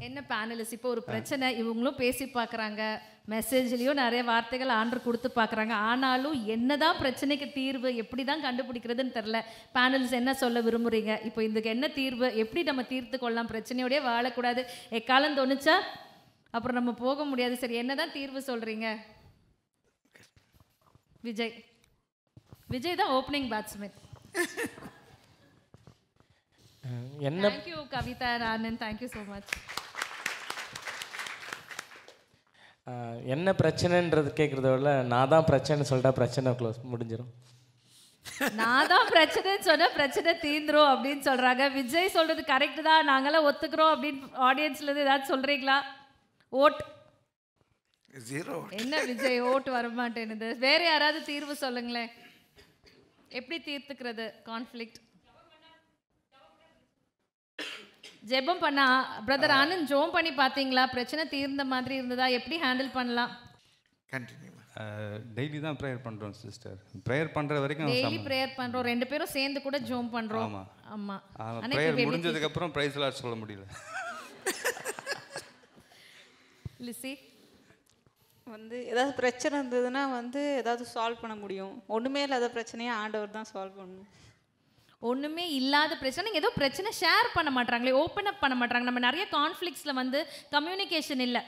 என்ன பேனலிஸ்ட் இப்போ ஒரு பிரச்சனை இவங்களும் பேசி பார்க்குறாங்க மெசேஜ்லேயும் நிறைய வார்த்தைகள் ஆண்டர் கொடுத்து பார்க்குறாங்க ஆனாலும் என்னதான் பிரச்சனைக்கு தீர்வு எப்படி தான் கண்டுபிடிக்கிறதுன்னு தெரில பேனல்ஸ் என்ன சொல்ல விரும்புகிறீங்க இப்போ இதுக்கு என்ன தீர்வு எப்படி நம்ம தீர்த்து கொள்ளலாம் பிரச்சனையோடய வாழக்கூடாது எக்காலம் தோணுச்சா அப்புறம் நம்ம போக முடியாது சரி என்ன தான் தீர்வு சொல்கிறீங்க விஜய் விஜய் தான் ஓப்பனிங் பேட்ஸ்மேன் [laughs] என்ன thank you Kavitha Ranan thank you so much என்ன பிரச்சனைன்றது கேட்குறதோட நான் தான் பிரச்சனை சொல்லிட்டா பிரச்சனை க்ளோஸ் முடிஞ்சிடும் நான் தான் பிரச்சனைன்னு சொன்னால் பிரச்சனை தீந்துரும் அப்படின்னு சொல்கிறாங்க விஜய் சொல்கிறது கரெக்டு தான் நாங்களாம் ஒத்துக்கிறோம் அப்படின்னு ஆடியன்ஸ்லேருந்து ஏதாச்சும் சொல்கிறீங்களா ஓட் ஜீரோ என்ன விஜய் ஓட்டு வர வரமாட்டேனுது வேற யாராவது தீர்வு சொல்லுங்களேன் எப்படி தீர்த்துக்கிறது கான்ஃப்ளிக்ட் ஜெபம் பண்ணா பிரதர் ஆனந்த் ஜோம் பண்ணி பார்த்தீங்களா பிரச்சனை தீர்ந்த மாதிரி இருந்ததா எப்படி ஹேண்டில் பண்ணலாம் கண்டினியூ டெய்லி தான் ப்ரேயர் பண்ணுறோம் சிஸ்டர் ப்ரேயர் பண்ணுற வரைக்கும் டெய்லி ப்ரேயர் பண்ணுறோம் ரெண்டு பேரும் சேர்ந்து கூட ஜோம் பண்ணுறோம் ஆமாம் ஆமாம் ப்ரேயர் முடிஞ்சதுக்கப்புறம் ப்ரைஸ் லாட் சொல்ல முடியல லிசி [laughs] வந்து ஏதாவது பிரச்சனை இருந்ததுன்னா வந்து ஏதாவது சால்வ் பண்ண முடியும் ஒன்றுமே இல்லாத பிரச்சனையே ஆண்டவர் தான் சால்வ் பண்ணணும் ஒன்றுமே இல்லாத பிரச்சனை ஏதோ பிரச்சனை ஷேர் பண்ண மாட்டாங்களே ஓப்பன் அப் பண்ண மாட்டாங்க நம்ம நிறைய கான்ஃபிளிக்ஸில் வந்து கம்யூனிகேஷன் இல்லை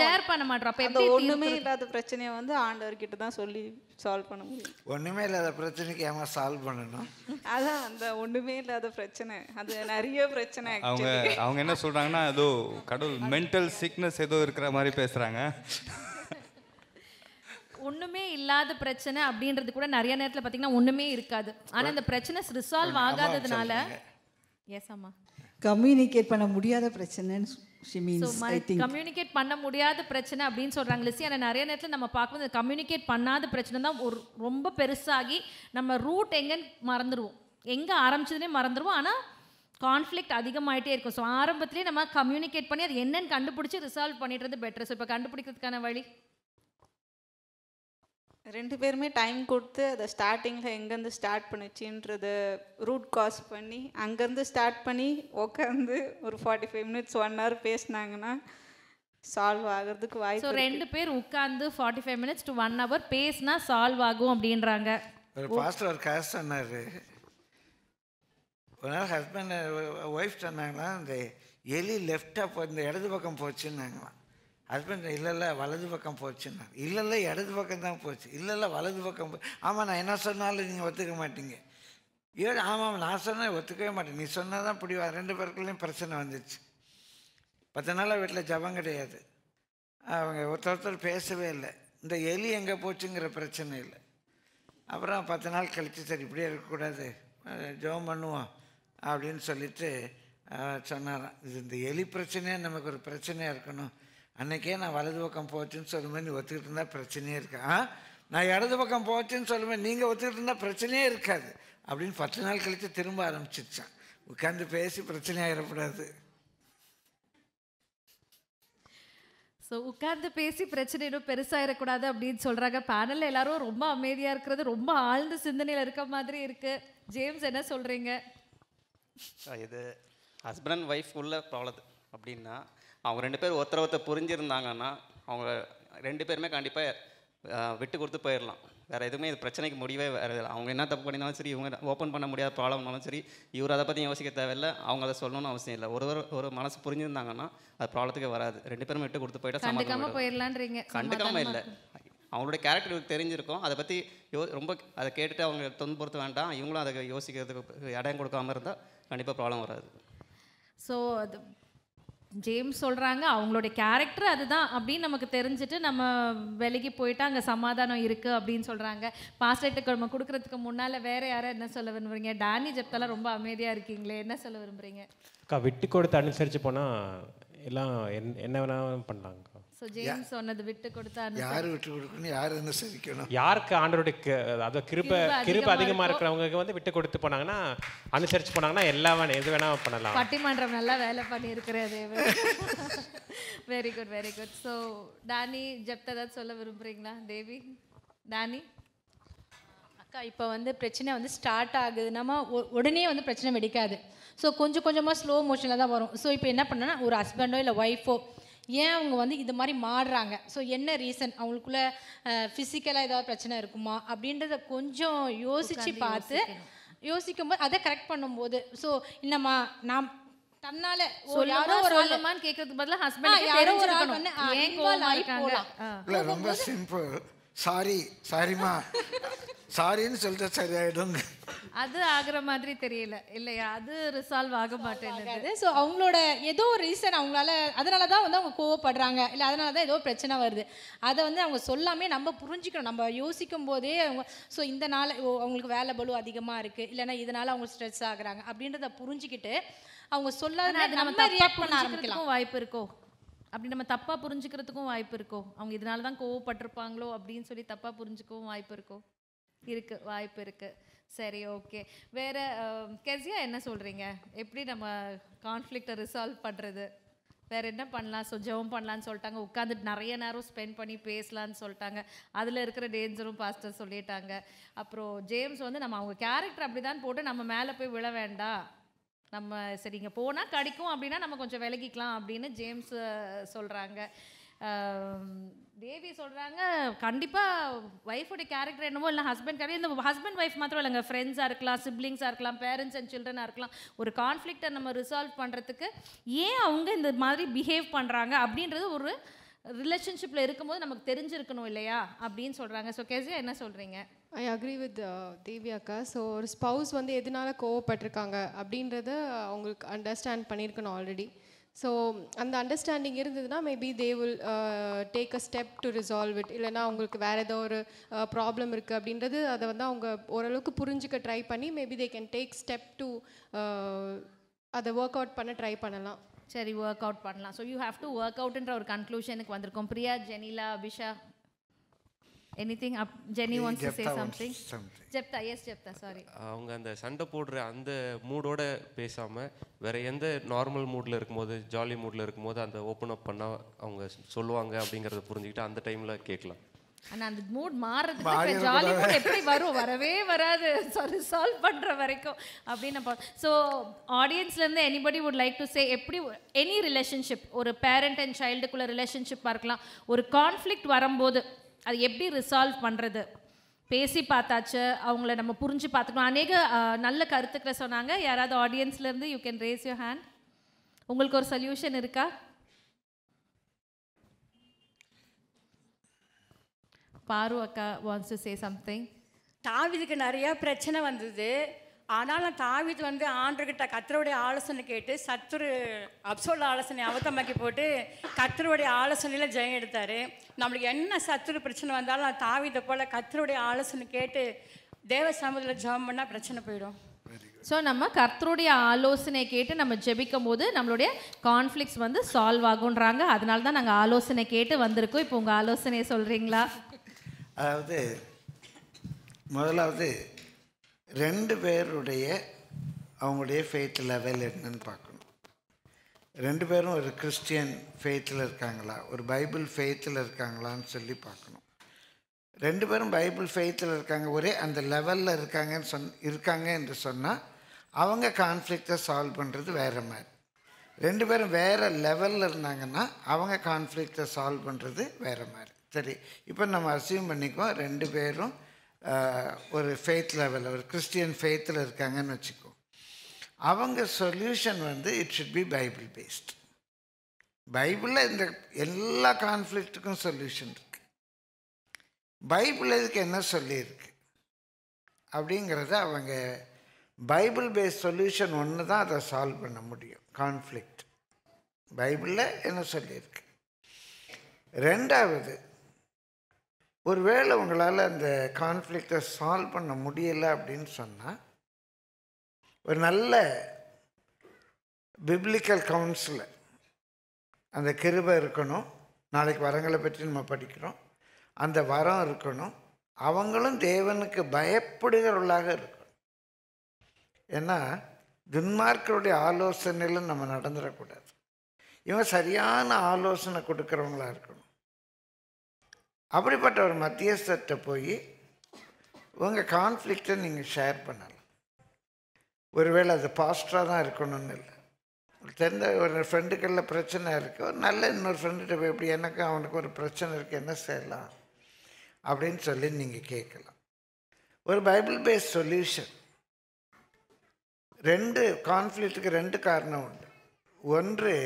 ஷேர் பண்ண மாட்டோம் அப்போ எப்படி ஒன்றுமே இல்லாத பிரச்சனையை வந்து ஆண்டவர்கிட்ட தான் சொல்லி சால்வ் பண்ண முடியும் ஒன்றுமே இல்லாத பிரச்சனைக்கு ஏமா சால்வ் பண்ணணும் அதான் அந்த ஒன்றுமே இல்லாத பிரச்சனை அது நிறைய பிரச்சனை அவங்க அவங்க என்ன சொல்கிறாங்கன்னா ஏதோ கடவுள் மென்டல் சிக்னஸ் ஏதோ இருக்கிற மாதிரி பேசுகிறாங்க ஒன்றுமே இல்லாத பிரச்சனை அப்படின்றது கூட நிறைய நேரத்துல பாத்தீங்கன்னா ஒன்றுமே இருக்காது ஆனா இந்த பிரச்சனை ரிசால்வ் ஆகாததுனால எஸ் அம்மா கம்யூனிகேட் பண்ண முடியாத பிரச்சனைன்னு கம்யூனிகேட் பண்ண முடியாத பிரச்சனை அப்படின்னு சொல்கிறாங்க லிசி ஆனால் நிறைய நேரத்தில் நம்ம பார்க்கும்போது கம்யூனிகேட் பண்ணாத பிரச்சனை தான் ஒரு ரொம்ப பெருசாகி நம்ம ரூட் எங்கன்னு மறந்துடுவோம் எங்கே ஆரம்பிச்சதுனே மறந்துடுவோம் ஆனால் கான்ஃப்ளிக் அதிகமாகிட்டே இருக்கும் ஸோ ஆரம்பத்திலே நம்ம கம்யூனிகேட் பண்ணி அது என்னன்னு கண்டுபிடிச்சி ரிசால்வ் பண்ணிடுறது பெட்டர் ஸோ இப்போ கண்டுபிடிக்கிறதுக்கான வழி ரெண்டு பேருமே டைம் கொடுத்து அதை ஸ்டார்டிங்கில் எங்கேருந்து ஸ்டார்ட் பண்ணுச்சுன்றத ரூட் காஸ் பண்ணி அங்கேருந்து ஸ்டார்ட் பண்ணி உட்காந்து ஒரு forty five minutes one hour பேசினாங்கன்னா சால்வ் ஆகிறதுக்கு வாய்ப்பு ரெண்டு பேர் உட்காந்து forty five minutes to one hour பேசினா சால்வ் ஆகும் அப்படின்றாங்க ஒரு காஸ்ட் சொன்னார் ஒரு நாள் ஹஸ்பண்ட் ஒய்ஃப் சொன்னாங்களா அந்த எலி லெஃப்டாக இந்த இடது பக்கம் போச்சுன்னாங்களாம் ஹஸ்பண்ட் இல்லை இல்லை வலது பக்கம் போச்சுன்னா இல்லை இல்லை இடது பக்கம் தான் போச்சு இல்லை இல்லை வலது பக்கம் போ ஆமாம் நான் என்ன சொன்னாலும் நீங்கள் ஒத்துக்க மாட்டீங்க ஏ ஆமாம் நான் சொன்னால் ஒத்துக்கவே மாட்டேன் நீ சொன்னால் தான் பிடிவா ரெண்டு பேருக்குள்ளேயும் பிரச்சனை வந்துச்சு பத்து நாளாக வீட்டில் ஜபம் கிடையாது அவங்க ஒருத்தர் ஒருத்தர் பேசவே இல்லை இந்த எலி எங்கே போச்சுங்கிற பிரச்சனை இல்லை அப்புறம் பத்து நாள் கழித்து சரி இப்படியே இருக்கக்கூடாது ஜோம் பண்ணுவோம் அப்படின்னு சொல்லிட்டு சொன்னாராம் இது இந்த எலி பிரச்சனையாக நமக்கு ஒரு பிரச்சனையாக இருக்கணும் அன்றைக்கே நான் வலது பக்கம் போச்சுன்னு சொல்லும்போது நீ ஒத்துக்கிட்டு இருந்தால் பிரச்சனையே இருக்கா நான் இடது பக்கம் போச்சுன்னு சொல்லுவேன் நீங்கள் ஒத்துக்கிட்டு இருந்தால் பிரச்சனையே இருக்காது அப்படின்னு பத்து நாள் கழித்து திரும்ப ஆரம்பிச்சிருச்சான் உட்காந்து பேசி பிரச்சனையாயிடக்கூடாது ஸோ உட்கார்ந்து பேசி பிரச்சனை இன்னும் பெருசாகிடக்கூடாது அப்படின்னு சொல்கிறாங்க பேனலில் எல்லாரும் ரொம்ப அமைதியாக இருக்கிறது ரொம்ப ஆழ்ந்த சிந்தனையில் இருக்க மாதிரி இருக்குது ஜேம்ஸ் என்ன சொல்கிறீங்க இது ஹஸ்பண்ட் அண்ட் ஒய்ஃப் உள்ள ப்ராப்ளம் அப்படின்னா அவங்க ரெண்டு பேர் ஒருத்தர் ஒருத்தர் புரிஞ்சிருந்தாங்கன்னா அவங்க ரெண்டு பேருமே கண்டிப்பாக விட்டு கொடுத்து போயிடலாம் வேறு எதுவுமே இது பிரச்சனைக்கு முடியவே வேறு அவங்க என்ன தப்பு பண்ணினாலும் சரி இவங்க ஓப்பன் பண்ண முடியாத ப்ராப்ளம்னாலும் சரி இவர் அதை பற்றி யோசிக்க தேவையில்லை அவங்க அதை சொல்லணும்னு அவசியம் இல்லை ஒரு ஒரு மனசு புரிஞ்சிருந்தாங்கன்னா அது ப்ராப்ளத்துக்கே வராது ரெண்டு பேரும் விட்டு கொடுத்து போயிட்டா கண்டுக்காம போயிடலான்றீங்க கண்டுக்காம இல்லை அவங்களோட கேரக்டருக்கு தெரிஞ்சிருக்கும் அதை பற்றி யோ ரொம்ப அதை கேட்டுட்டு அவங்க துன்புறுத்த வேண்டாம் இவங்களும் அதை யோசிக்கிறதுக்கு இடம் கொடுக்காமல் இருந்தால் கண்டிப்பாக ப்ராப்ளம் வராது ஸோ அது ஜேம்ஸ் சொல்கிறாங்க அவங்களுடைய கேரக்டர் அதுதான் அப்படின்னு நமக்கு தெரிஞ்சுட்டு நம்ம விலகி போயிட்டு அங்கே சமாதானம் இருக்குது அப்படின்னு சொல்கிறாங்க பாஸ்டர்ட்டுக்கு நம்ம கொடுக்குறதுக்கு முன்னால் வேறு யாரும் என்ன சொல்ல விரும்புகிறீங்க டேனி ஜெப்தெல்லாம் ரொம்ப அமைதியாக இருக்கீங்களே என்ன சொல்ல விரும்புகிறீங்க அக்கா விட்டு கொடுத்து அனுசரித்து போனால் எல்லாம் என் என்ன வேணாலும் பண்ணலாங்க ஸோ சொன்னது விட்டு விட்டு யாருக்கு அதிகமாக இருக்கிறவங்களுக்கு வந்து போனாங்கன்னா போனாங்கன்னா எல்லா எது பண்ணலாம் நல்லா வேலை வெரி குட் ஸோ ஏதாவது சொல்ல விரும்புகிறீங்களா தேவி அக்கா இப்போ வந்து பிரச்சனை வந்து ஸ்டார்ட் ஆகுது நம்ம உடனே வந்து பிரச்சனை வெடிக்காது ஸோ கொஞ்சம் கொஞ்சமாக ஸ்லோ மோஷனில் தான் வரும் ஸோ இப்போ என்ன பண்ணோன்னா ஒரு ஹஸ்பண்டோ இல்லை ஒய்ஃபோ ஏன் அவங்க வந்து இது மாதிரி மாறுறாங்க ஸோ என்ன ரீசன் அவங்களுக்குள்ள ஃபிசிக்கலாக ஏதாவது பிரச்சனை இருக்குமா அப்படின்றத கொஞ்சம் யோசித்து பார்த்து யோசிக்கும்போது அதை கரெக்ட் பண்ணும்போது ஸோ இல்லைம்மா நாம் தன்னால யாரோ ஒரு ஆளுமான்னு கேட்கறதுக்கு பதிலாக ஹஸ்பண்ட் யாரோ ஒரு ஆள் வந்து ஏன் போகலாம் ரொம்ப சிம்பிள் சாரி சாரிமா சாரின்னு சொல்லிட்டு சரியாயிடும் அது ஆகிற மாதிரி தெரியல இல்லையா அது ரிசால்வ் ஆக மாட்டேங்குது ஸோ அவங்களோட ஏதோ ஒரு ரீசன் அவங்களால அதனால தான் வந்து அவங்க கோவப்படுறாங்க இல்லை அதனால தான் ஏதோ பிரச்சனை வருது அதை வந்து அவங்க சொல்லாமே நம்ம புரிஞ்சுக்கணும் நம்ம யோசிக்கும் போதே அவங்க ஸோ இந்த நாள் அவங்களுக்கு வேலை பலு அதிகமாக இருக்குது இல்லைனா இதனால அவங்க ஸ்ட்ரெஸ் ஆகுறாங்க அப்படின்றத புரிஞ்சுக்கிட்டு அவங்க சொல்லாத நம்ம பண்ண வாய்ப்பு இருக்கோ அப்படி நம்ம தப்பாக புரிஞ்சுக்கிறதுக்கும் வாய்ப்பு இருக்கோ அவங்க இதனால தான் கோவப்பட்டிருப்பாங்களோ அப்படின்னு சொல்லி தப்பாக புரிஞ்சுக்கவும் வாய்ப்பு இருக்கோ இருக்குது வாய்ப்பு இருக்குது சரி ஓகே வேறு கெசியா என்ன சொல்கிறீங்க எப்படி நம்ம கான்ஃப்ளிக்டை ரிசால்வ் பண்ணுறது வேறு என்ன பண்ணலாம் ஸோ ஜெபம் பண்ணலான்னு சொல்லிட்டாங்க உட்காந்துட்டு நிறைய நேரம் ஸ்பெண்ட் பண்ணி பேசலான்னு சொல்லிட்டாங்க அதில் இருக்கிற டேஞ்சரும் பாஸ்டர் சொல்லிட்டாங்க அப்புறம் ஜேம்ஸ் வந்து நம்ம அவங்க கேரக்டர் அப்படி தான் போட்டு நம்ம மேலே போய் விழ வேண்டாம் நம்ம சரிங்க போனால் கிடைக்கும் அப்படின்னா நம்ம கொஞ்சம் விலகிக்கலாம் அப்படின்னு ஜேம்ஸ் சொல்கிறாங்க தேவி சொல்கிறாங்க கண்டிப்பாக ஒய்ஃபுடைய கேரக்டர் என்னமோ இல்லை ஹஸ்பண்ட் கேரக்டர் இந்த ஹஸ்பண்ட் ஒய்ஃப் மாத்திரம் இல்லைங்க ஃப்ரெண்ட்ஸாக இருக்கலாம் சிப்ளிங்ஸாக இருக்கலாம் பேரண்ட்ஸ் அண்ட் சில்ட்ரனாக இருக்கலாம் ஒரு கான்ஃப்ளிக்டை நம்ம ரிசால்வ் பண்ணுறதுக்கு ஏன் அவங்க இந்த மாதிரி பிஹேவ் பண்ணுறாங்க அப்படின்றது ஒரு ரிலேஷன்ஷிப்பில் இருக்கும்போது நமக்கு தெரிஞ்சிருக்கணும் இல்லையா அப்படின்னு சொல்கிறாங்க ஸோ கேசியா என்ன சொல்கிறீங்க ஐ அக்ரி வித் uh, தேவியாக்கா ஸோ ஒரு ஸ்பவுஸ் வந்து எதனால கோவப்பட்டிருக்காங்க அப்படின்றத அவங்களுக்கு அண்டர்ஸ்டாண்ட் பண்ணியிருக்கணும் ஆல்ரெடி ஸோ அந்த அண்டர்ஸ்டாண்டிங் இருந்ததுன்னா maybe they will take a step to resolve it இல்லைனா அவங்களுக்கு வேறு ஏதோ ஒரு ப்ராப்ளம் uh, இருக்குது அப்படின்றது அதை வந்து அவங்க ஓரளவுக்கு புரிஞ்சுக்க ட்ரை பண்ணி maybe they can take step to அதை ஒர்க் அவுட் பண்ண ட்ரை பண்ணலாம் சரி ஒர்க் அவுட் பண்ணலாம் so you have to work அவுட்ன்ற ஒரு கன்க்ளூஷனுக்கு வந்திருக்கோம் Priya Jenila Abisha anything up Jeni wants to say something Jeptha yes Jeptha sorry அவங்க அந்த சண்டை போடுற அந்த மூடோட பேசாம வேற எந்த நார்மல் மூட்ல இருக்கும்போது ஜாலி மூட்ல இருக்கும்போது அந்த ஓபன் அப் பண்ணா அவங்க சொல்லுவாங்க அப்படிங்கறத புரிஞ்சுக்கிட்டு அந்த டைம்ல கேட்கலாம் ஆனா அந்த மூட் மாறுறதுக்கு ஜாலி மூட் எப்படி வரும் வரவே வராது சாரி சால்வ் பண்ற வரைக்கும் அப்படின்னு நம்ம ஸோ ஆடியன்ஸ்ல இருந்து anybody would like to say எப்படி எனி ரிலேஷன்ஷிப் ஒரு பேரண்ட் அண்ட் சைல்டுக்குள்ள ரிலேஷன்ஷிப் பார்க்கலாம் ஒரு கான்ஃப்ளிக்ட் வரும்போது அது எப்படி ரிசால்வ் பண்ணுறது பேசி பார்த்தாச்சு அவங்கள நம்ம புரிஞ்சு பார்த்துக்கணும் அநேக நல்ல கருத்துக்களை சொன்னாங்க யாராவது ஆடியன்ஸ்லேருந்து you can raise your hand உங்களுக்கு ஒரு சொல்யூஷன் இருக்கா பாரு அக்கா வாண்ட்ஸ் டு சே சம்திங் தாவிதுக்கு நிறையா பிரச்சனை வந்தது ஆனாலும் தாவித் வந்து ஆண்டுகிட்ட கத்தருடைய ஆலோசனை கேட்டு சத்துரு அப்சோல் ஆலோசனை அவத்தமாக்கி போட்டு கத்தருடைய ஆலோசனையில் ஜெயம் எடுத்தார் நம்மளுக்கு என்ன சத்துரு பிரச்சனை வந்தாலும் தாவிதை போல் கத்தருடைய ஆலோசனை கேட்டு தேவ சமூகத்தில் ஜெபம் பண்ணால் பிரச்சனை போயிடும் ஸோ நம்ம கர்த்தருடைய ஆலோசனை கேட்டு நம்ம ஜெபிக்கும் போது நம்மளுடைய கான்ஃப்ளிக்ஸ் வந்து சால்வ் ஆகுன்றாங்க அதனால தான் நாங்கள் ஆலோசனை கேட்டு வந்திருக்கோம் இப்போ உங்கள் ஆலோசனையை சொல்கிறீங்களா அதாவது முதலாவது ரெண்டு பேருடைய அவங்களுடைய ஃபெய்த் லெவல் என்னன்னு பார்க்கணும் ரெண்டு பேரும் ஒரு கிறிஸ்டியன் ஃபெய்த்தில் இருக்காங்களா ஒரு பைபிள் ஃபெய்த்தில் இருக்காங்களான்னு சொல்லி பார்க்கணும் ரெண்டு பேரும் பைபிள் ஃபெய்த்தில் இருக்காங்க ஒரே அந்த லெவலில் இருக்காங்கன்னு சொன் இருக்காங்க என்று சொன்னால் அவங்க கான்ஃப்ளிக்டை சால்வ் பண்ணுறது வேறு மாதிரி ரெண்டு பேரும் வேறு லெவலில் இருந்தாங்கன்னா அவங்க கான்ஃப்ளிக்டை சால்வ் பண்ணுறது வேறு மாதிரி சரி இப்போ நம்ம அசியூம் பண்ணிக்குவோம் ரெண்டு பேரும் ஒரு ஃபெய்த் லெவலில் ஒரு கிறிஸ்டியன் ஃபெய்த்தில் இருக்காங்கன்னு வச்சுக்கோ அவங்க சொல்யூஷன் வந்து it should be Bible based பைபிளில் இந்த எல்லா கான்ஃப்ளிக்ட்டுக்கும் சொல்யூஷன் இருக்குது பைபிள் இதுக்கு என்ன சொல்லியிருக்கு அப்படிங்கிறத அவங்க பைபிள் பேஸ்ட் சொல்யூஷன் ஒன்று தான் அதை சால்வ் பண்ண முடியும் கான்ஃப்ளிக்ட் பைபிளில் என்ன சொல்லியிருக்கு ரெண்டாவது ஒருவேளை உங்களால் அந்த கான்ஃப்ளிக்டை சால்வ் பண்ண முடியலை அப்படின்னு சொன்னால் ஒரு நல்ல பிப்ளிக்கல் கவுன்சில் அந்த கிருபை இருக்கணும் நாளைக்கு வரங்களை பற்றி நம்ம படிக்கிறோம் அந்த வரம் இருக்கணும் அவங்களும் தேவனுக்கு பயப்படுகிறவர்களாக இருக்கணும் ஏன்னா துன்மார்க்கருடைய ஆலோசனையில் நம்ம நடந்துடக்கூடாது இவன் சரியான ஆலோசனை கொடுக்குறவங்களாக இருக்கணும் அப்படிப்பட்ட ஒரு மத்தியஸ்தர்கிட்ட போய் உங்கள் கான்ஃப்ளிக்டை நீங்கள் ஷேர் பண்ணலாம் ஒருவேளை அது பாஸ்டாக தான் இருக்கணும்னு இல்லை தெரிந்த ஒரு ஃப்ரெண்டுக்குள்ள பிரச்சனை இருக்குது ஒரு நல்ல இன்னொரு ஃப்ரெண்டுகிட்ட போய் எப்படி எனக்கு அவனுக்கு ஒரு பிரச்சனை இருக்குது என்ன செய்யலாம் அப்படின்னு சொல்லி நீங்கள் கேட்கலாம் ஒரு பைபிள் பேஸ்ட் சொல்யூஷன் ரெண்டு கான்ஃப்ளிக்ட்டுக்கு ரெண்டு காரணம் உண்டு ஒன்று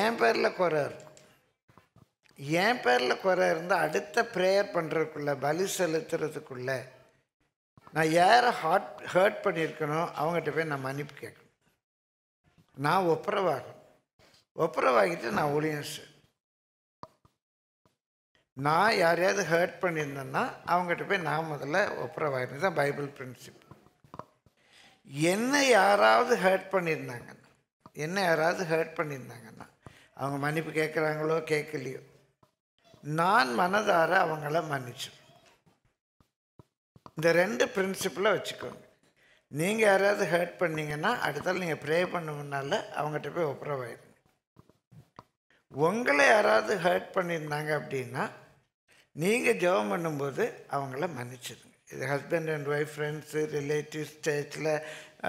என் பேரில் குறை இருக்கும் என் பேரில் குறை இருந்தால் அடுத்த ப்ரேயர் பண்ணுறதுக்குள்ளே பலி செலுத்துறதுக்குள்ள நான் யாரை ஹார்ட் ஹர்ட் பண்ணியிருக்கனோ அவங்ககிட்ட போய் நான் மன்னிப்பு கேட்கணும் நான் ஒப்புரவாகணும் ஒப்புரவாகிட்டு நான் ஊழியம் சார் நான் யாரையாவது ஹர்ட் பண்ணியிருந்தேன்னா அவங்ககிட்ட போய் நான் முதல்ல ஒப்புரவாகிருந்தேன் தான் பைபிள் பிரின்சிபல் என்னை யாராவது ஹர்ட் பண்ணியிருந்தாங்கன்னா என்ன யாராவது ஹர்ட் பண்ணியிருந்தாங்கன்னா அவங்க மன்னிப்பு கேட்குறாங்களோ கேட்கலையோ நான் மனதார அவங்கள மன்னிச்சு இந்த ரெண்டு பிரின்சிப்பில் வச்சுக்கோங்க நீங்கள் யாராவது ஹர்ட் பண்ணிங்கன்னா அடுத்தால் நீங்கள் ப்ரே பண்ண அவங்ககிட்ட போய் ஒப்புரவாயிருங்க உங்களை யாராவது ஹர்ட் பண்ணியிருந்தாங்க அப்படின்னா நீங்கள் ஜெபம் பண்ணும்போது அவங்கள மன்னிச்சிடுங்க இது husband and wife friends relatives சர்ச்சில்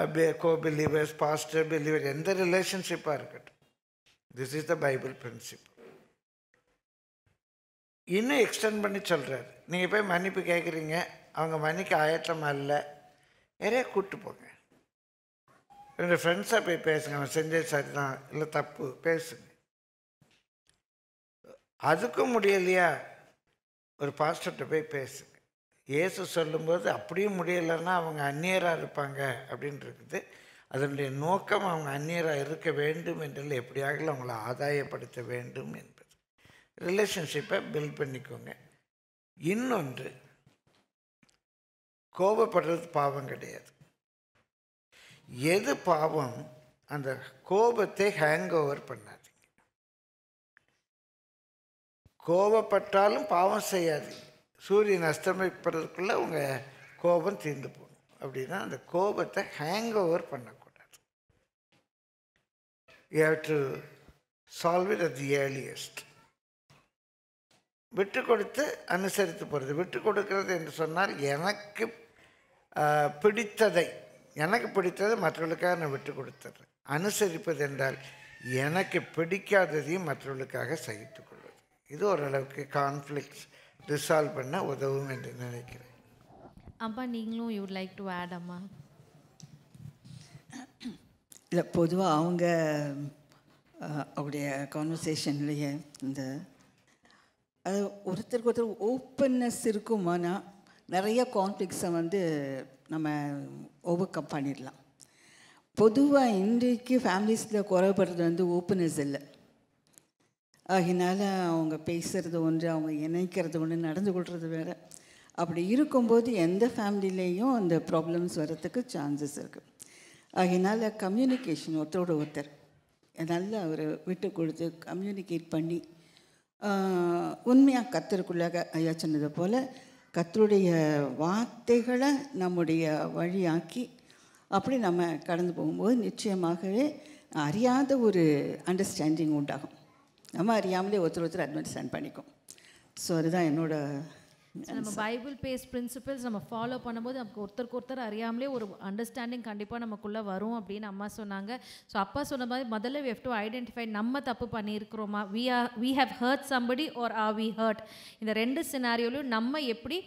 அப்படியே கோ பிலீவர்ஸ் பாஸ்டர் பிலீவர் எந்த ரிலேஷன்ஷிப்பாக இருக்கட்டும் this is the Bible principle இன்னும் எக்ஸ்டெண்ட் பண்ணி சொல்கிறார் நீங்கள் போய் மன்னிப்பு கேட்குறீங்க அவங்க மன்னிக்க ஆயத்தமாக இல்லை நிறைய கூப்பிட்டு போங்க என்னோடய ஃப்ரெண்ட்ஸாக போய் பேசுங்க அவன் செஞ்சே செஞ்சது தான் இல்லை தப்பு பேசுங்க அதுக்கும் முடியலையா ஒரு பாஸ்டர்கிட்ட போய் பேசுங்க இயேசு சொல்லும்போது அப்படியும் முடியலைன்னா அவங்க அந்நியராக இருப்பாங்க அப்படின்னு இருக்குது அதனுடைய நோக்கம் அவங்க அந்நியராக இருக்க வேண்டும் என்றால் எப்படியாக அவங்கள ஆதாயப்படுத்த வேண்டும் என்று ரிலேஷன்ஷிப்பை பில்ட் பண்ணிக்கோங்க இன்னொன்று கோபப்படுறது பாவம் கிடையாது எது பாவம் அந்த கோபத்தை ஹேங் ஓவர் பண்ணாதீங்க கோபப்பட்டாலும் பாவம் செய்யாதீங்க சூரியன் அஸ்தமிப்பதற்குள்ளே உங்கள் கோபம் தீர்ந்து போகணும் அப்படின்னா அந்த கோபத்தை ஹேங் ஓவர் பண்ணக்கூடாது you have to solve it at the earliest விட்டு கொடுத்து அனுசரித்து போகிறது விட்டு கொடுக்கிறது என்று சொன்னால் எனக்கு பிடித்ததை எனக்கு பிடித்ததை மற்றவர்களுக்காக நான் விட்டு கொடுத்துட்றேன் அனுசரிப்பது என்றால் எனக்கு பிடிக்காததையும் மற்றவர்களுக்காக சகித்து கொள்வது இது ஓரளவுக்கு கான்ஃப்ளிக்ஸ் ரிசால்வ் பண்ண உதவும் என்று நினைக்கிறேன் அப்பா நீங்களும் யூ லைக் டு ஆட் அம்மா இல்லை பொதுவாக அவங்க அவருடைய கான்வர்சேஷன்லேயே இந்த அது ஒருத்தருக்கு ஒருத்தர் ஓப்பன்னஸ் இருக்குமானா நிறைய கான்ஃப்ளிக்ஸை வந்து நம்ம ஓவர் கம் பண்ணிடலாம் பொதுவாக இன்றைக்கு ஃபேமிலிஸில் குறைபடுறது வந்து ஓப்பனஸ் இல்லை ஆகினால அவங்க பேசுகிறது ஒன்று அவங்க இணைக்கிறது ஒன்று நடந்து கொள்வது வேறு அப்படி இருக்கும்போது எந்த ஃபேமிலிலேயும் அந்த ப்ராப்ளம்ஸ் வர்றதுக்கு சான்சஸ் இருக்குது அதனால் கம்யூனிகேஷன் ஒருத்தரோட ஒருத்தர் நல்லா அவர் விட்டு கொடுத்து கம்யூனிகேட் பண்ணி உண்மையாக கத்தருக்குள்ளாக ஐயா சொன்னது போல் கத்தருடைய வார்த்தைகளை நம்முடைய வழியாக்கி அப்படி நம்ம கடந்து போகும்போது நிச்சயமாகவே அறியாத ஒரு அண்டர்ஸ்டாண்டிங் உண்டாகும் நம்ம அறியாமலே ஒருத்தர் ஒருத்தர் அட்வர்டைஸ்டாண்ட் பண்ணிக்கும் ஸோ அதுதான் என்னோடய நம்ம பைபிள் பேஸ் பிரின்சிபல்ஸ் நம்ம ஃபாலோ பண்ணும்போது நமக்கு ஒருத்தருக்கு ஒருத்தர் அறியாமலே ஒரு அண்டர்ஸ்டாண்டிங் கண்டிப்பாக நமக்குள்ளே வரும் அப்படின்னு அம்மா சொன்னாங்க ஸோ அப்பா சொன்ன மாதிரி முதல்ல வி ஹவ் டு ஐடென்டிஃபை நம்ம தப்பு பண்ணியிருக்கிறோமா we are we have hurt somebody or are we hurt இந்த ரெண்டு சினாரியோலையும் நம்ம எப்படி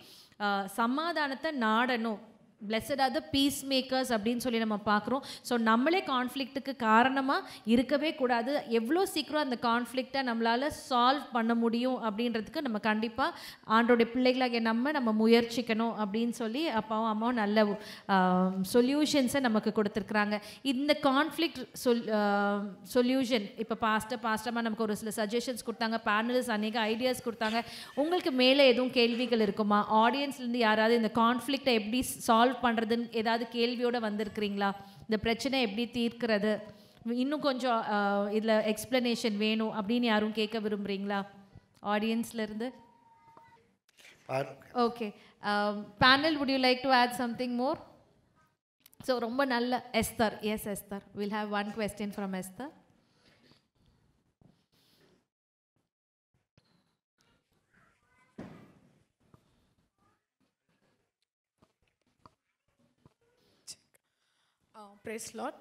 சமாதானத்தை நாடணும் blessed are the peace makers அப்படின்னு சொல்லி நம்ம பார்க்குறோம் ஸோ நம்மளே கான்ஃப்ளிக்ட்டுக்கு காரணமாக இருக்கவே கூடாது எவ்வளோ சீக்கிரம் அந்த கான்ஃப்ளிக்டை நம்மளால் சால்வ் பண்ண முடியும் அப்படின்றதுக்கு நம்ம கண்டிப்பாக ஆண்டோடைய பிள்ளைகளாக நம்ம நம்ம முயற்சிக்கணும் அப்படின்னு சொல்லி அப்பாவும் அம்மாவும் நல்ல சொல்யூஷன்ஸை நமக்கு கொடுத்துருக்குறாங்க இந்த கான்ஃப்ளிக்ட் சொல் சொல்யூஷன் இப்போ பாஸ்ட்டாக பாஸ்டமாக நமக்கு ஒரு சில சஜஷன்ஸ் கொடுத்தாங்க பேனல்ஸ் அநேக ஐடியாஸ் கொடுத்தாங்க உங்களுக்கு மேலே எதுவும் கேள்விகள் இருக்குமா ஆடியன்ஸ்லேருந்து யாராவது இந்த கான்ஃப்ளிக்டை எப்படி சால்வ் சால்வ் பண்ணுறதுன்னு ஏதாவது கேள்வியோடு வந்திருக்கிறீங்களா இந்த பிரச்சனை எப்படி தீர்க்கிறது இன்னும் கொஞ்சம் இதில் எக்ஸ்பிளனேஷன் வேணும் அப்படின்னு யாரும் கேட்க விரும்புகிறீங்களா ஆடியன்ஸ்லேருந்து okay panel would you like to add something more so ரொம்ப நல்ல Esther yes Esther will have one question from Esther praise Lord.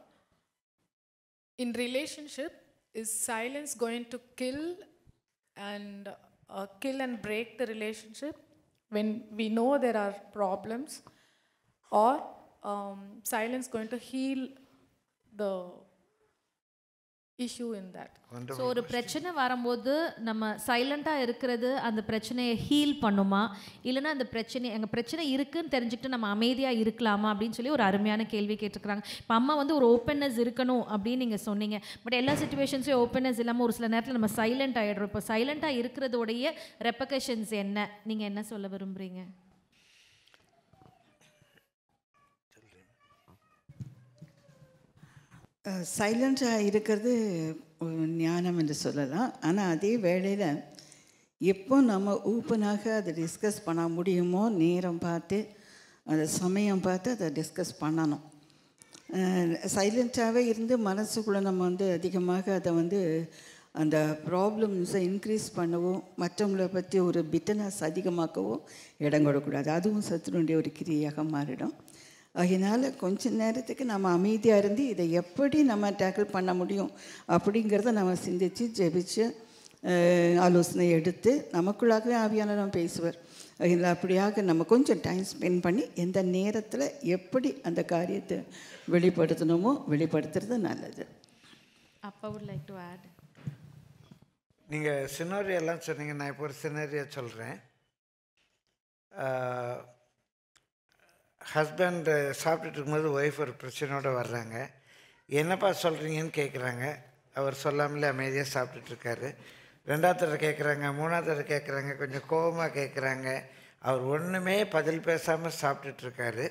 In relationship, is silence going to kill and uh, kill and break the relationship when we know there are problems, or um, silence going to heal the issue in that so ஒரு பிரச்சனை வரும்போது நம்ம சைலண்டாக இருக்கிறது அந்த பிரச்சனையை heel பண்ணுமா இல்லைனா அந்த பிரச்சனை எங்கள் பிரச்சனை இருக்குன்னு தெரிஞ்சுக்கிட்டு நம்ம அமைதியாக இருக்கலாமா அப்படின்னு சொல்லி ஒரு அருமையான கேள்வி கேட்டுருக்குறாங்க இப்போ அம்மா வந்து ஒரு ஓப்பன்னஸ் இருக்கணும் அப்படின்னு நீங்கள் சொன்னீங்க பட் எல்லா சுச்சுவேஷன்ஸையும் ஓப்பன்னஸ் இல்லாமல் ஒரு சில நேரத்தில் நம்ம சைலண்ட் ஆகிடுறோம் இப்போ சைலண்டாக இருக்கிறதோடைய ரெப்பகேஷன்ஸ் என்ன நீங்கள் என்ன சொல்ல விரும்புகிறீங்க சைலண்ட்டாக இருக்கிறது ஞானம் என்று சொல்லலாம் ஆனால் அதே வேளையில் எப்போ நம்ம ஊப்பனாக அதை டிஸ்கஸ் பண்ண முடியுமோ நேரம் பார்த்து அந்த சமயம் பார்த்து அதை டிஸ்கஸ் பண்ணணும் சைலண்ட்டாகவே இருந்து மனசுக்குள்ளே நம்ம வந்து அதிகமாக அதை வந்து அந்த ப்ராப்ளம்ஸை இன்க்ரீஸ் பண்ணவும் மற்றவங்களை பற்றி ஒரு பிட்டனஸ் அதிகமாக்கவோ இடம் கொடுக்கூடாது அதுவும் சத்துருடைய ஒரு கிரியாக மாறிடும் அதனால் கொஞ்ச நேரத்துக்கு நம்ம அமைதியாக இருந்து இதை எப்படி நம்ம டேக்கிள் பண்ண முடியும் அப்படிங்கிறத நம்ம சிந்தித்து ஜெபிச்சு ஆலோசனை எடுத்து நமக்குள்ளாகவே நம்ம பேசுவார் அதில் அப்படியாக நம்ம கொஞ்சம் டைம் ஸ்பெண்ட் பண்ணி எந்த நேரத்தில் எப்படி அந்த காரியத்தை வெளிப்படுத்தணுமோ வெளிப்படுத்துறது நல்லது அப்பா லைக் டு ஆட் நீங்கள் சினோரியெல்லாம் சொன்னீங்க நான் இப்போ ஒரு சினோரியா சொல்கிறேன் ஹஸ்பண்ட் சாப்பிட்டுட்டு இருக்கும்போது ஒய்ஃப் ஒரு பிரச்சனையோடு வர்றாங்க என்னப்பா சொல்கிறீங்கன்னு கேட்குறாங்க அவர் சொல்லாமலே அமைதியாக சாப்பிட்டுட்ருக்காரு ரெண்டாவது தடவை கேட்குறாங்க மூணாவது தடவை கேட்குறாங்க கொஞ்சம் கோபமாக கேட்குறாங்க அவர் ஒன்றுமே பதில் பேசாமல் சாப்பிட்டுட்ருக்காரு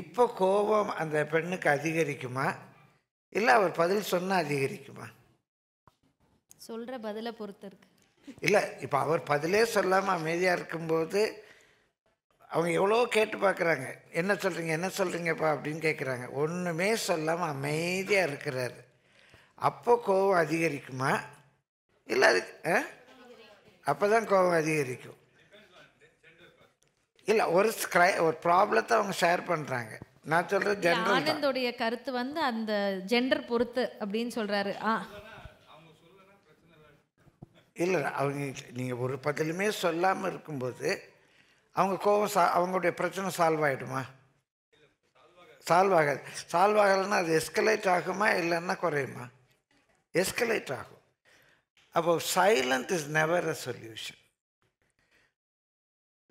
இப்போ கோபம் அந்த பெண்ணுக்கு அதிகரிக்குமா இல்லை அவர் பதில் சொன்னால் அதிகரிக்குமா சொல்கிற பதிலை பொறுத்த இருக்கு இல்லை இப்போ அவர் பதிலே சொல்லாமல் அமைதியாக இருக்கும்போது அவங்க எவ்வளோ கேட்டு பார்க்குறாங்க என்ன சொல்கிறீங்க என்ன சொல்கிறீங்கப்பா அப்படின்னு கேட்குறாங்க ஒன்றுமே சொல்லாமல் அமைதியாக இருக்கிறாரு அப்போ கோபம் அதிகரிக்குமா இல்லை அது அப்போ தான் கோபம் அதிகரிக்கும் இல்லை ஒரு ஸ்க்ரை ஒரு ப்ராப்ளத்தை அவங்க ஷேர் பண்ணுறாங்க நான் சொல்கிறது ஜென்டர் ஆனந்தோடைய கருத்து வந்து அந்த ஜெண்டர் பொறுத்து அப்படின்னு சொல்கிறாரு ஆ இல்லை அவங்க நீங்கள் ஒரு பதிலுமே சொல்லாமல் இருக்கும்போது அவங்க கோவம் சா அவங்களுடைய பிரச்சனை சால்வ் ஆகிடுமா சால்வ் ஆகாது சால்வ் ஆகலைன்னா அது எஸ்கலேட் ஆகுமா இல்லைன்னா குறையுமா எஸ்கலேட் ஆகும் அப்போ silent is never a solution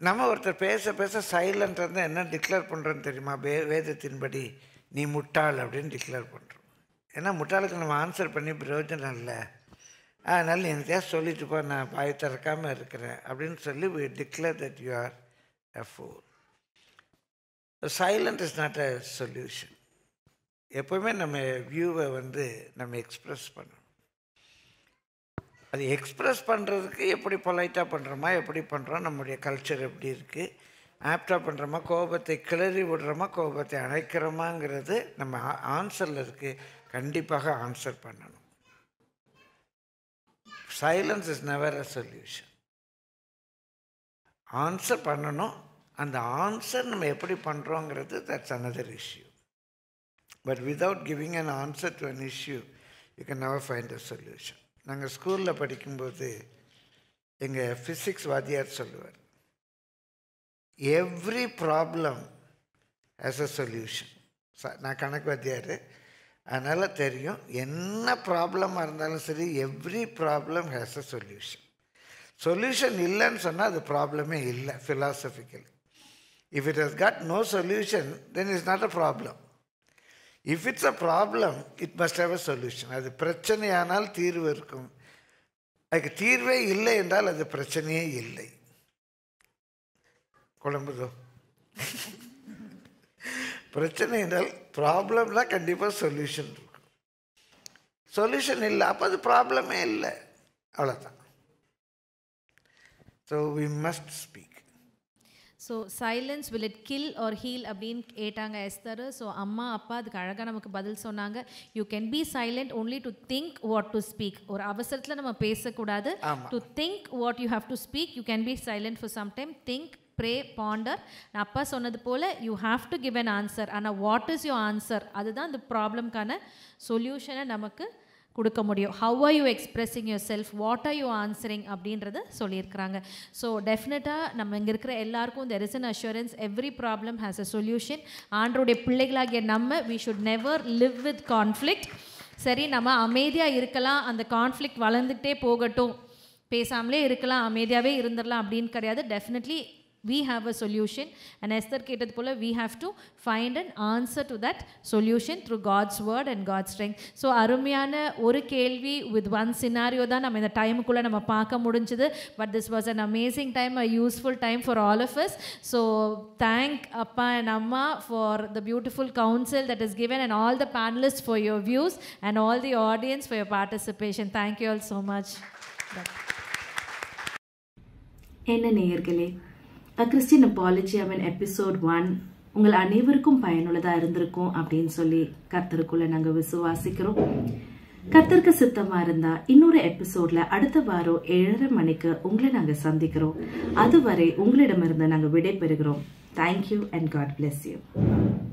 நம்ம ஒருத்தர் பேச பேச சைலண்ட் இருந்தால் என்ன டிக்ளேர் பண்ணுறோன்னு தெரியுமா வே வேதத்தின்படி நீ முட்டாள் அப்படின்னு டிக்ளேர் பண்ணுறோம் ஏன்னா முட்டாளுக்கு நம்ம ஆன்சர் பண்ணி பிரயோஜனம் இல்லை அதனால் எனக்கு சொல்லிட்டு போ நான் பாய் திறக்காமல் இருக்கிறேன் அப்படின்னு சொல்லி we declare that you are a fool. Is not a solution எப்போவுமே நம்ம வியூவை வந்து நம்ம எக்ஸ்ப்ரெஸ் பண்ணணும் அது எக்ஸ்ப்ரெஸ் பண்ணுறதுக்கு எப்படி பொலைட்டாக பண்ணுறோமா எப்படி பண்ணுறோம் நம்முடைய கல்ச்சர் எப்படி இருக்குது ஆப்டாக பண்ணுறோமா கோபத்தை கிளறி விடுறோமா கோபத்தை அணைக்கிறோமாங்கிறது நம்ம ஆன்சரில் இருக்குது கண்டிப்பாக ஆன்சர் பண்ணணும் silence is never a solution answer பண்ணணும் அந்த ஆன்சர் நம்ம எப்படி பண்ணுறோங்கிறது that's another issue but without giving an answer to an issue you can never find a solution நாங்கள் ஸ்கூலில் படிக்கும்போது எங்கள் ஃபிசிக்ஸ் வாத்தியார் சொல்லுவார் every problem has a solution ச நான் கணக்கு வாத்தியார் அதனால் தெரியும் என்ன ப்ராப்ளமாக இருந்தாலும் சரி every problem has a solution solution இல்லைன்னு சொன்னால் அது ப்ராப்ளமே இல்லை philosophically If it has got no solution, then it's not a problem. If it's a problem it must have a solution அது பிரச்சனையானால் தீர்வு இருக்கும் அதுக்கு தீர்வே இல்லை என்றால் அது பிரச்சனையே இல்லை குழம்புதோ பிரச்சனை என்றால் ப்ராப்ளம்னா கண்டிப்பாக சொல்யூஷன் இருக்கும் சொல்யூஷன் இல்லை அப்போ அது ப்ராப்ளமே இல்லை அவ்வளோதான் so we must speak so silence will it kill or heal அப்படின்னு கேட்டாங்க எஸ்தர் ஸோ அம்மா அப்பா அதுக்கு அழகாக நமக்கு பதில் சொன்னாங்க you can be silent only to think what to speak ஒரு அவசரத்தில் நம்ம பேசக்கூடாது to think what you have to speak you can be silent for some time think pray ponder நான் அப்பா சொன்னது போல் you have to give an answer ஆனால் what is your answer அதுதான் இந்த ப்ராப்ளம்க்கான சொல்யூஷனை நமக்கு கொடுக்க முடியும் how are you expressing yourself what are you answering அப்படின்றத சொல்லியிருக்கிறாங்க ஸோ டெஃபினட்டாக நம்ம இங்கே இருக்கிற எல்லாருக்கும் there is an assurance every problem has a solution ஆண்டருடைய பிள்ளைகளாகிய நம்ம we should never live with conflict சரி நம்ம அமைதியாக இருக்கலாம் அந்த கான்ஃப்ளிக் வளர்ந்துகிட்டே போகட்டும் பேசாமலே இருக்கலாம் அமைதியாகவே இருந்துடலாம் அப்படின்னு கிடையாது definitely we have a solution and Esther கேட்டது போல் we have to find and answer to that solution through God's word and God strength so அருமையான ஒரு கேள்வி வித் ஒன் சினாரியோ தான் நம்ம இந்த டைமுக்குள்ளே நம்ம பார்க்க முடிஞ்சுது but this was an amazing time a useful time for all of us so thank அப்பா அண்ட் அம்மா for the beautiful counsel that is given and all the panelist for your views and all the audience for your participation you all so much என்ன நேயர்களே அ Christian apology அவன் episode one உங்கள் அனைவருக்கும் பயனுள்ளதாக இருந்திருக்கும் அப்படின்னு சொல்லி கர்த்தருக்குள்ள நாங்கள் விசுவாசிக்கிறோம் கர்த்தருக்கு சித்தமாக இருந்தால் இன்னொரு எபிசோடில் அடுத்த வாரம் ஏழரை மணிக்கு உங்களை நாங்கள் சந்திக்கிறோம் அதுவரை உங்களிடமிருந்து நாங்கள் விடைபெறுகிறோம் thank you and God bless you